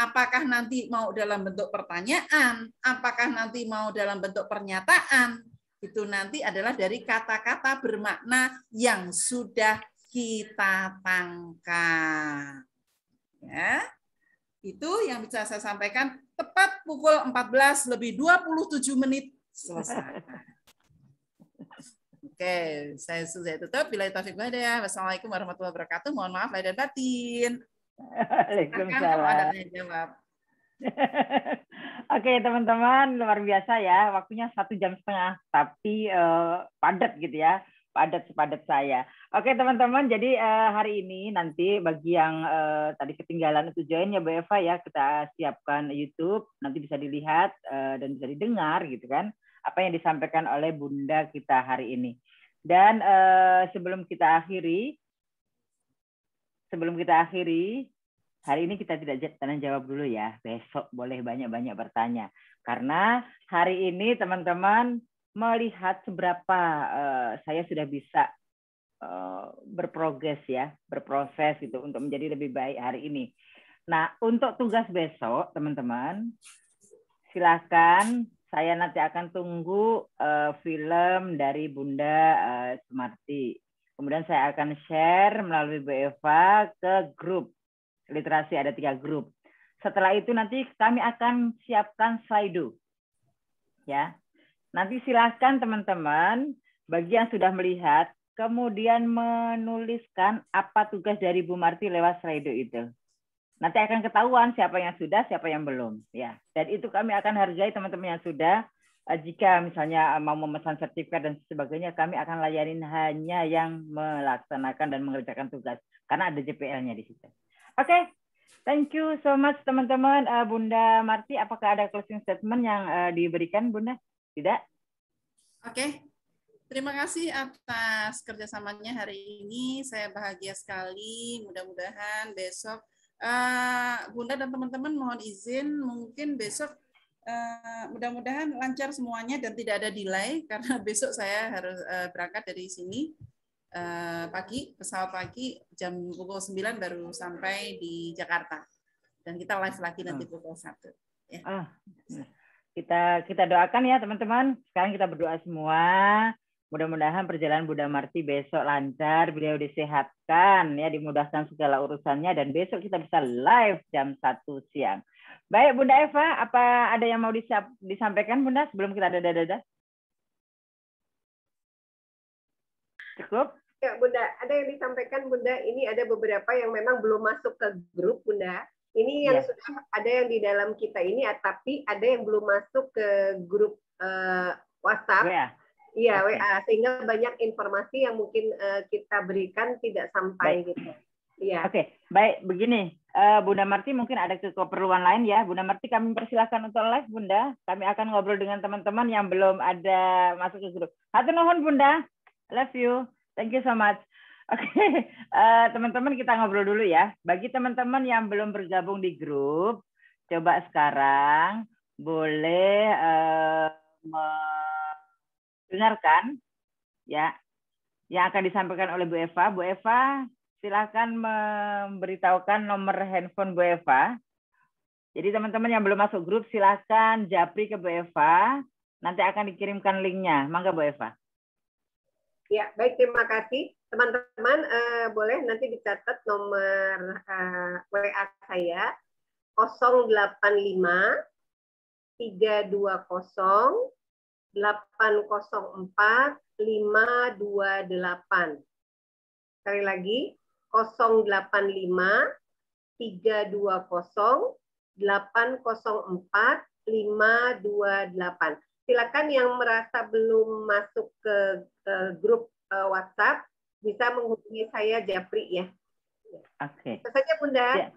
Apakah nanti mau dalam bentuk pertanyaan, apakah nanti mau dalam bentuk pernyataan, itu nanti adalah dari kata-kata bermakna yang sudah kita tangkap. Ya. Itu yang bisa saya sampaikan tepat pukul 14 lebih 27 menit selesai. Oke, saya sudah tutup. Bila taufik ya. Wassalamualaikum warahmatullahi wabarakatuh. Mohon maaf lahir dan batin. Waalaikumsalam. Kan Oke teman-teman luar biasa ya waktunya satu jam setengah tapi eh, padat gitu ya padat sepadat saya. Oke teman-teman, jadi eh, hari ini nanti bagi yang eh, tadi ketinggalan itu join ya Bu Eva ya, kita siapkan YouTube, nanti bisa dilihat dan bisa didengar gitu kan, apa yang disampaikan oleh Bunda kita hari ini. Dan uh, sebelum kita akhiri, sebelum kita akhiri, hari ini kita tidak tanya jawab dulu ya. Besok boleh banyak-banyak bertanya. Karena hari ini teman-teman melihat seberapa uh, saya sudah bisa uh, berprogres ya, berproses gitu untuk menjadi lebih baik hari ini. Nah, untuk tugas besok, teman-teman, silakan saya nanti akan tunggu uh, film dari Bunda uh, Sumarti. Kemudian saya akan share melalui Bu Eva ke grup literasi ada tiga grup. Setelah itu nanti kami akan siapkan slide ya. Nanti silakan teman-teman bagi yang sudah melihat kemudian menuliskan apa tugas dari Bu Marti lewat slide itu. Nanti akan ketahuan siapa yang sudah, siapa yang belum. Ya, dan itu kami akan hargai teman-teman yang sudah. Eh, jika misalnya eh, mau memesan sertifikat dan sebagainya, kami akan layanin hanya yang melaksanakan dan mengerjakan tugas, karena ada JPL-nya di situ. Oke, okay. thank you so much teman-teman. Eh, Bunda Marti, apakah ada closing statement yang diberikan, Bunda? Tidak? Oke, okay. Terima kasih atas kerjasamanya hari ini. Saya bahagia sekali. Mudah-mudahan besok Eh, Bunda dan teman-teman mohon izin mungkin besok eh, mudah-mudahan lancar semuanya dan tidak ada delay karena besok saya harus eh, berangkat dari sini pagi pesawat pagi jam pukul 9 baru sampai di Jakarta dan kita live lagi nanti hmm. pukul satu. Ya. Ah, ya. kita kita doakan ya teman-teman. Sekarang kita berdoa semua. Mudah-mudahan perjalanan Bunda Marti besok lancar, beliau disehatkan, ya dimudahkan segala urusannya dan besok kita bisa live jam 1 siang. Baik Bunda Eva, apa ada yang mau disiap, disampaikan Bunda sebelum kita ada dada Cukup? Ya Bunda, ada yang disampaikan Bunda, ini ada beberapa yang memang belum masuk ke grup Bunda. Ini yang ya. sudah ada yang di dalam kita ini, tapi ada yang belum masuk ke grup uh, WhatsApp. Ya Iya, WA sehingga banyak informasi yang mungkin uh, kita berikan tidak sampai Baik. gitu. Iya. Oke, okay. baik begini, uh, Bunda Marti mungkin ada keperluan lain ya. Bunda Marti kami persilahkan untuk live Bunda. Kami akan ngobrol dengan teman-teman yang belum ada masuk ke grup. Hati nuhun Bunda. Love you. Thank you so much. Oke, okay. uh, eh, teman-teman kita ngobrol dulu ya. Bagi teman-teman yang belum bergabung di grup, coba sekarang boleh uh, Dengarkan ya yang akan disampaikan oleh Bu Eva. Bu Eva, silakan memberitahukan nomor handphone Bu Eva. Jadi teman-teman yang belum masuk grup silakan japri ke Bu Eva. Nanti akan dikirimkan linknya. Mangga Bu Eva. Ya, baik terima kasih. Teman-teman eh, boleh nanti dicatat nomor eh, WA saya 085 320 804 528. Sekali lagi, 085 320 804 528. Silakan yang merasa belum masuk ke, ke grup uh, WhatsApp bisa menghubungi saya Japri ya. Oke. Okay. saja Bunda. Yeah.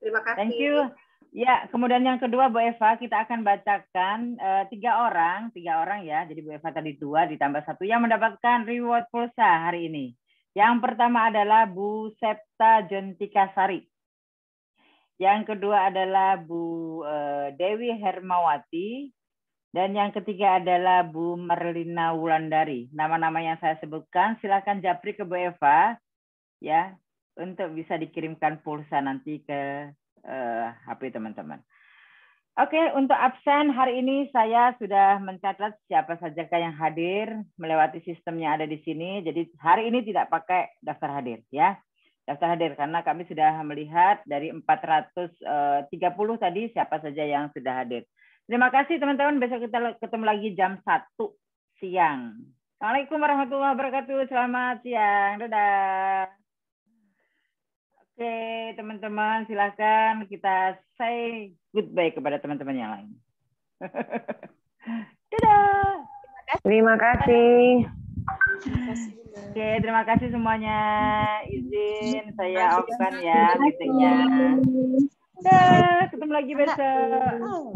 Terima kasih. Thank you. Ya, kemudian yang kedua Bu Eva, kita akan bacakan uh, tiga orang, tiga orang ya. Jadi Bu Eva tadi dua ditambah satu yang mendapatkan reward pulsa hari ini. Yang pertama adalah Bu Septa Jentika Sari. Yang kedua adalah Bu eh, Dewi Hermawati dan yang ketiga adalah Bu Merlina Wulandari. Nama-nama yang saya sebutkan silakan japri ke Bu Eva ya untuk bisa dikirimkan pulsa nanti ke uh, eh, HP teman-teman. Oke, untuk absen hari ini saya sudah mencatat siapa saja yang hadir melewati sistem yang ada di sini. Jadi hari ini tidak pakai daftar hadir ya. Daftar hadir karena kami sudah melihat dari 430 eh, tadi siapa saja yang sudah hadir. Terima kasih teman-teman. Besok kita ketemu lagi jam 1 siang. Assalamualaikum warahmatullahi wabarakatuh. Selamat siang. Dadah. Oke, teman-teman, silahkan kita say goodbye kepada teman-teman yang lain. Dadah. Terima kasih. Terima kasih. Oke, terima kasih semuanya. Izin saya offkan ya meetingnya. Dadah, ketemu lagi besok.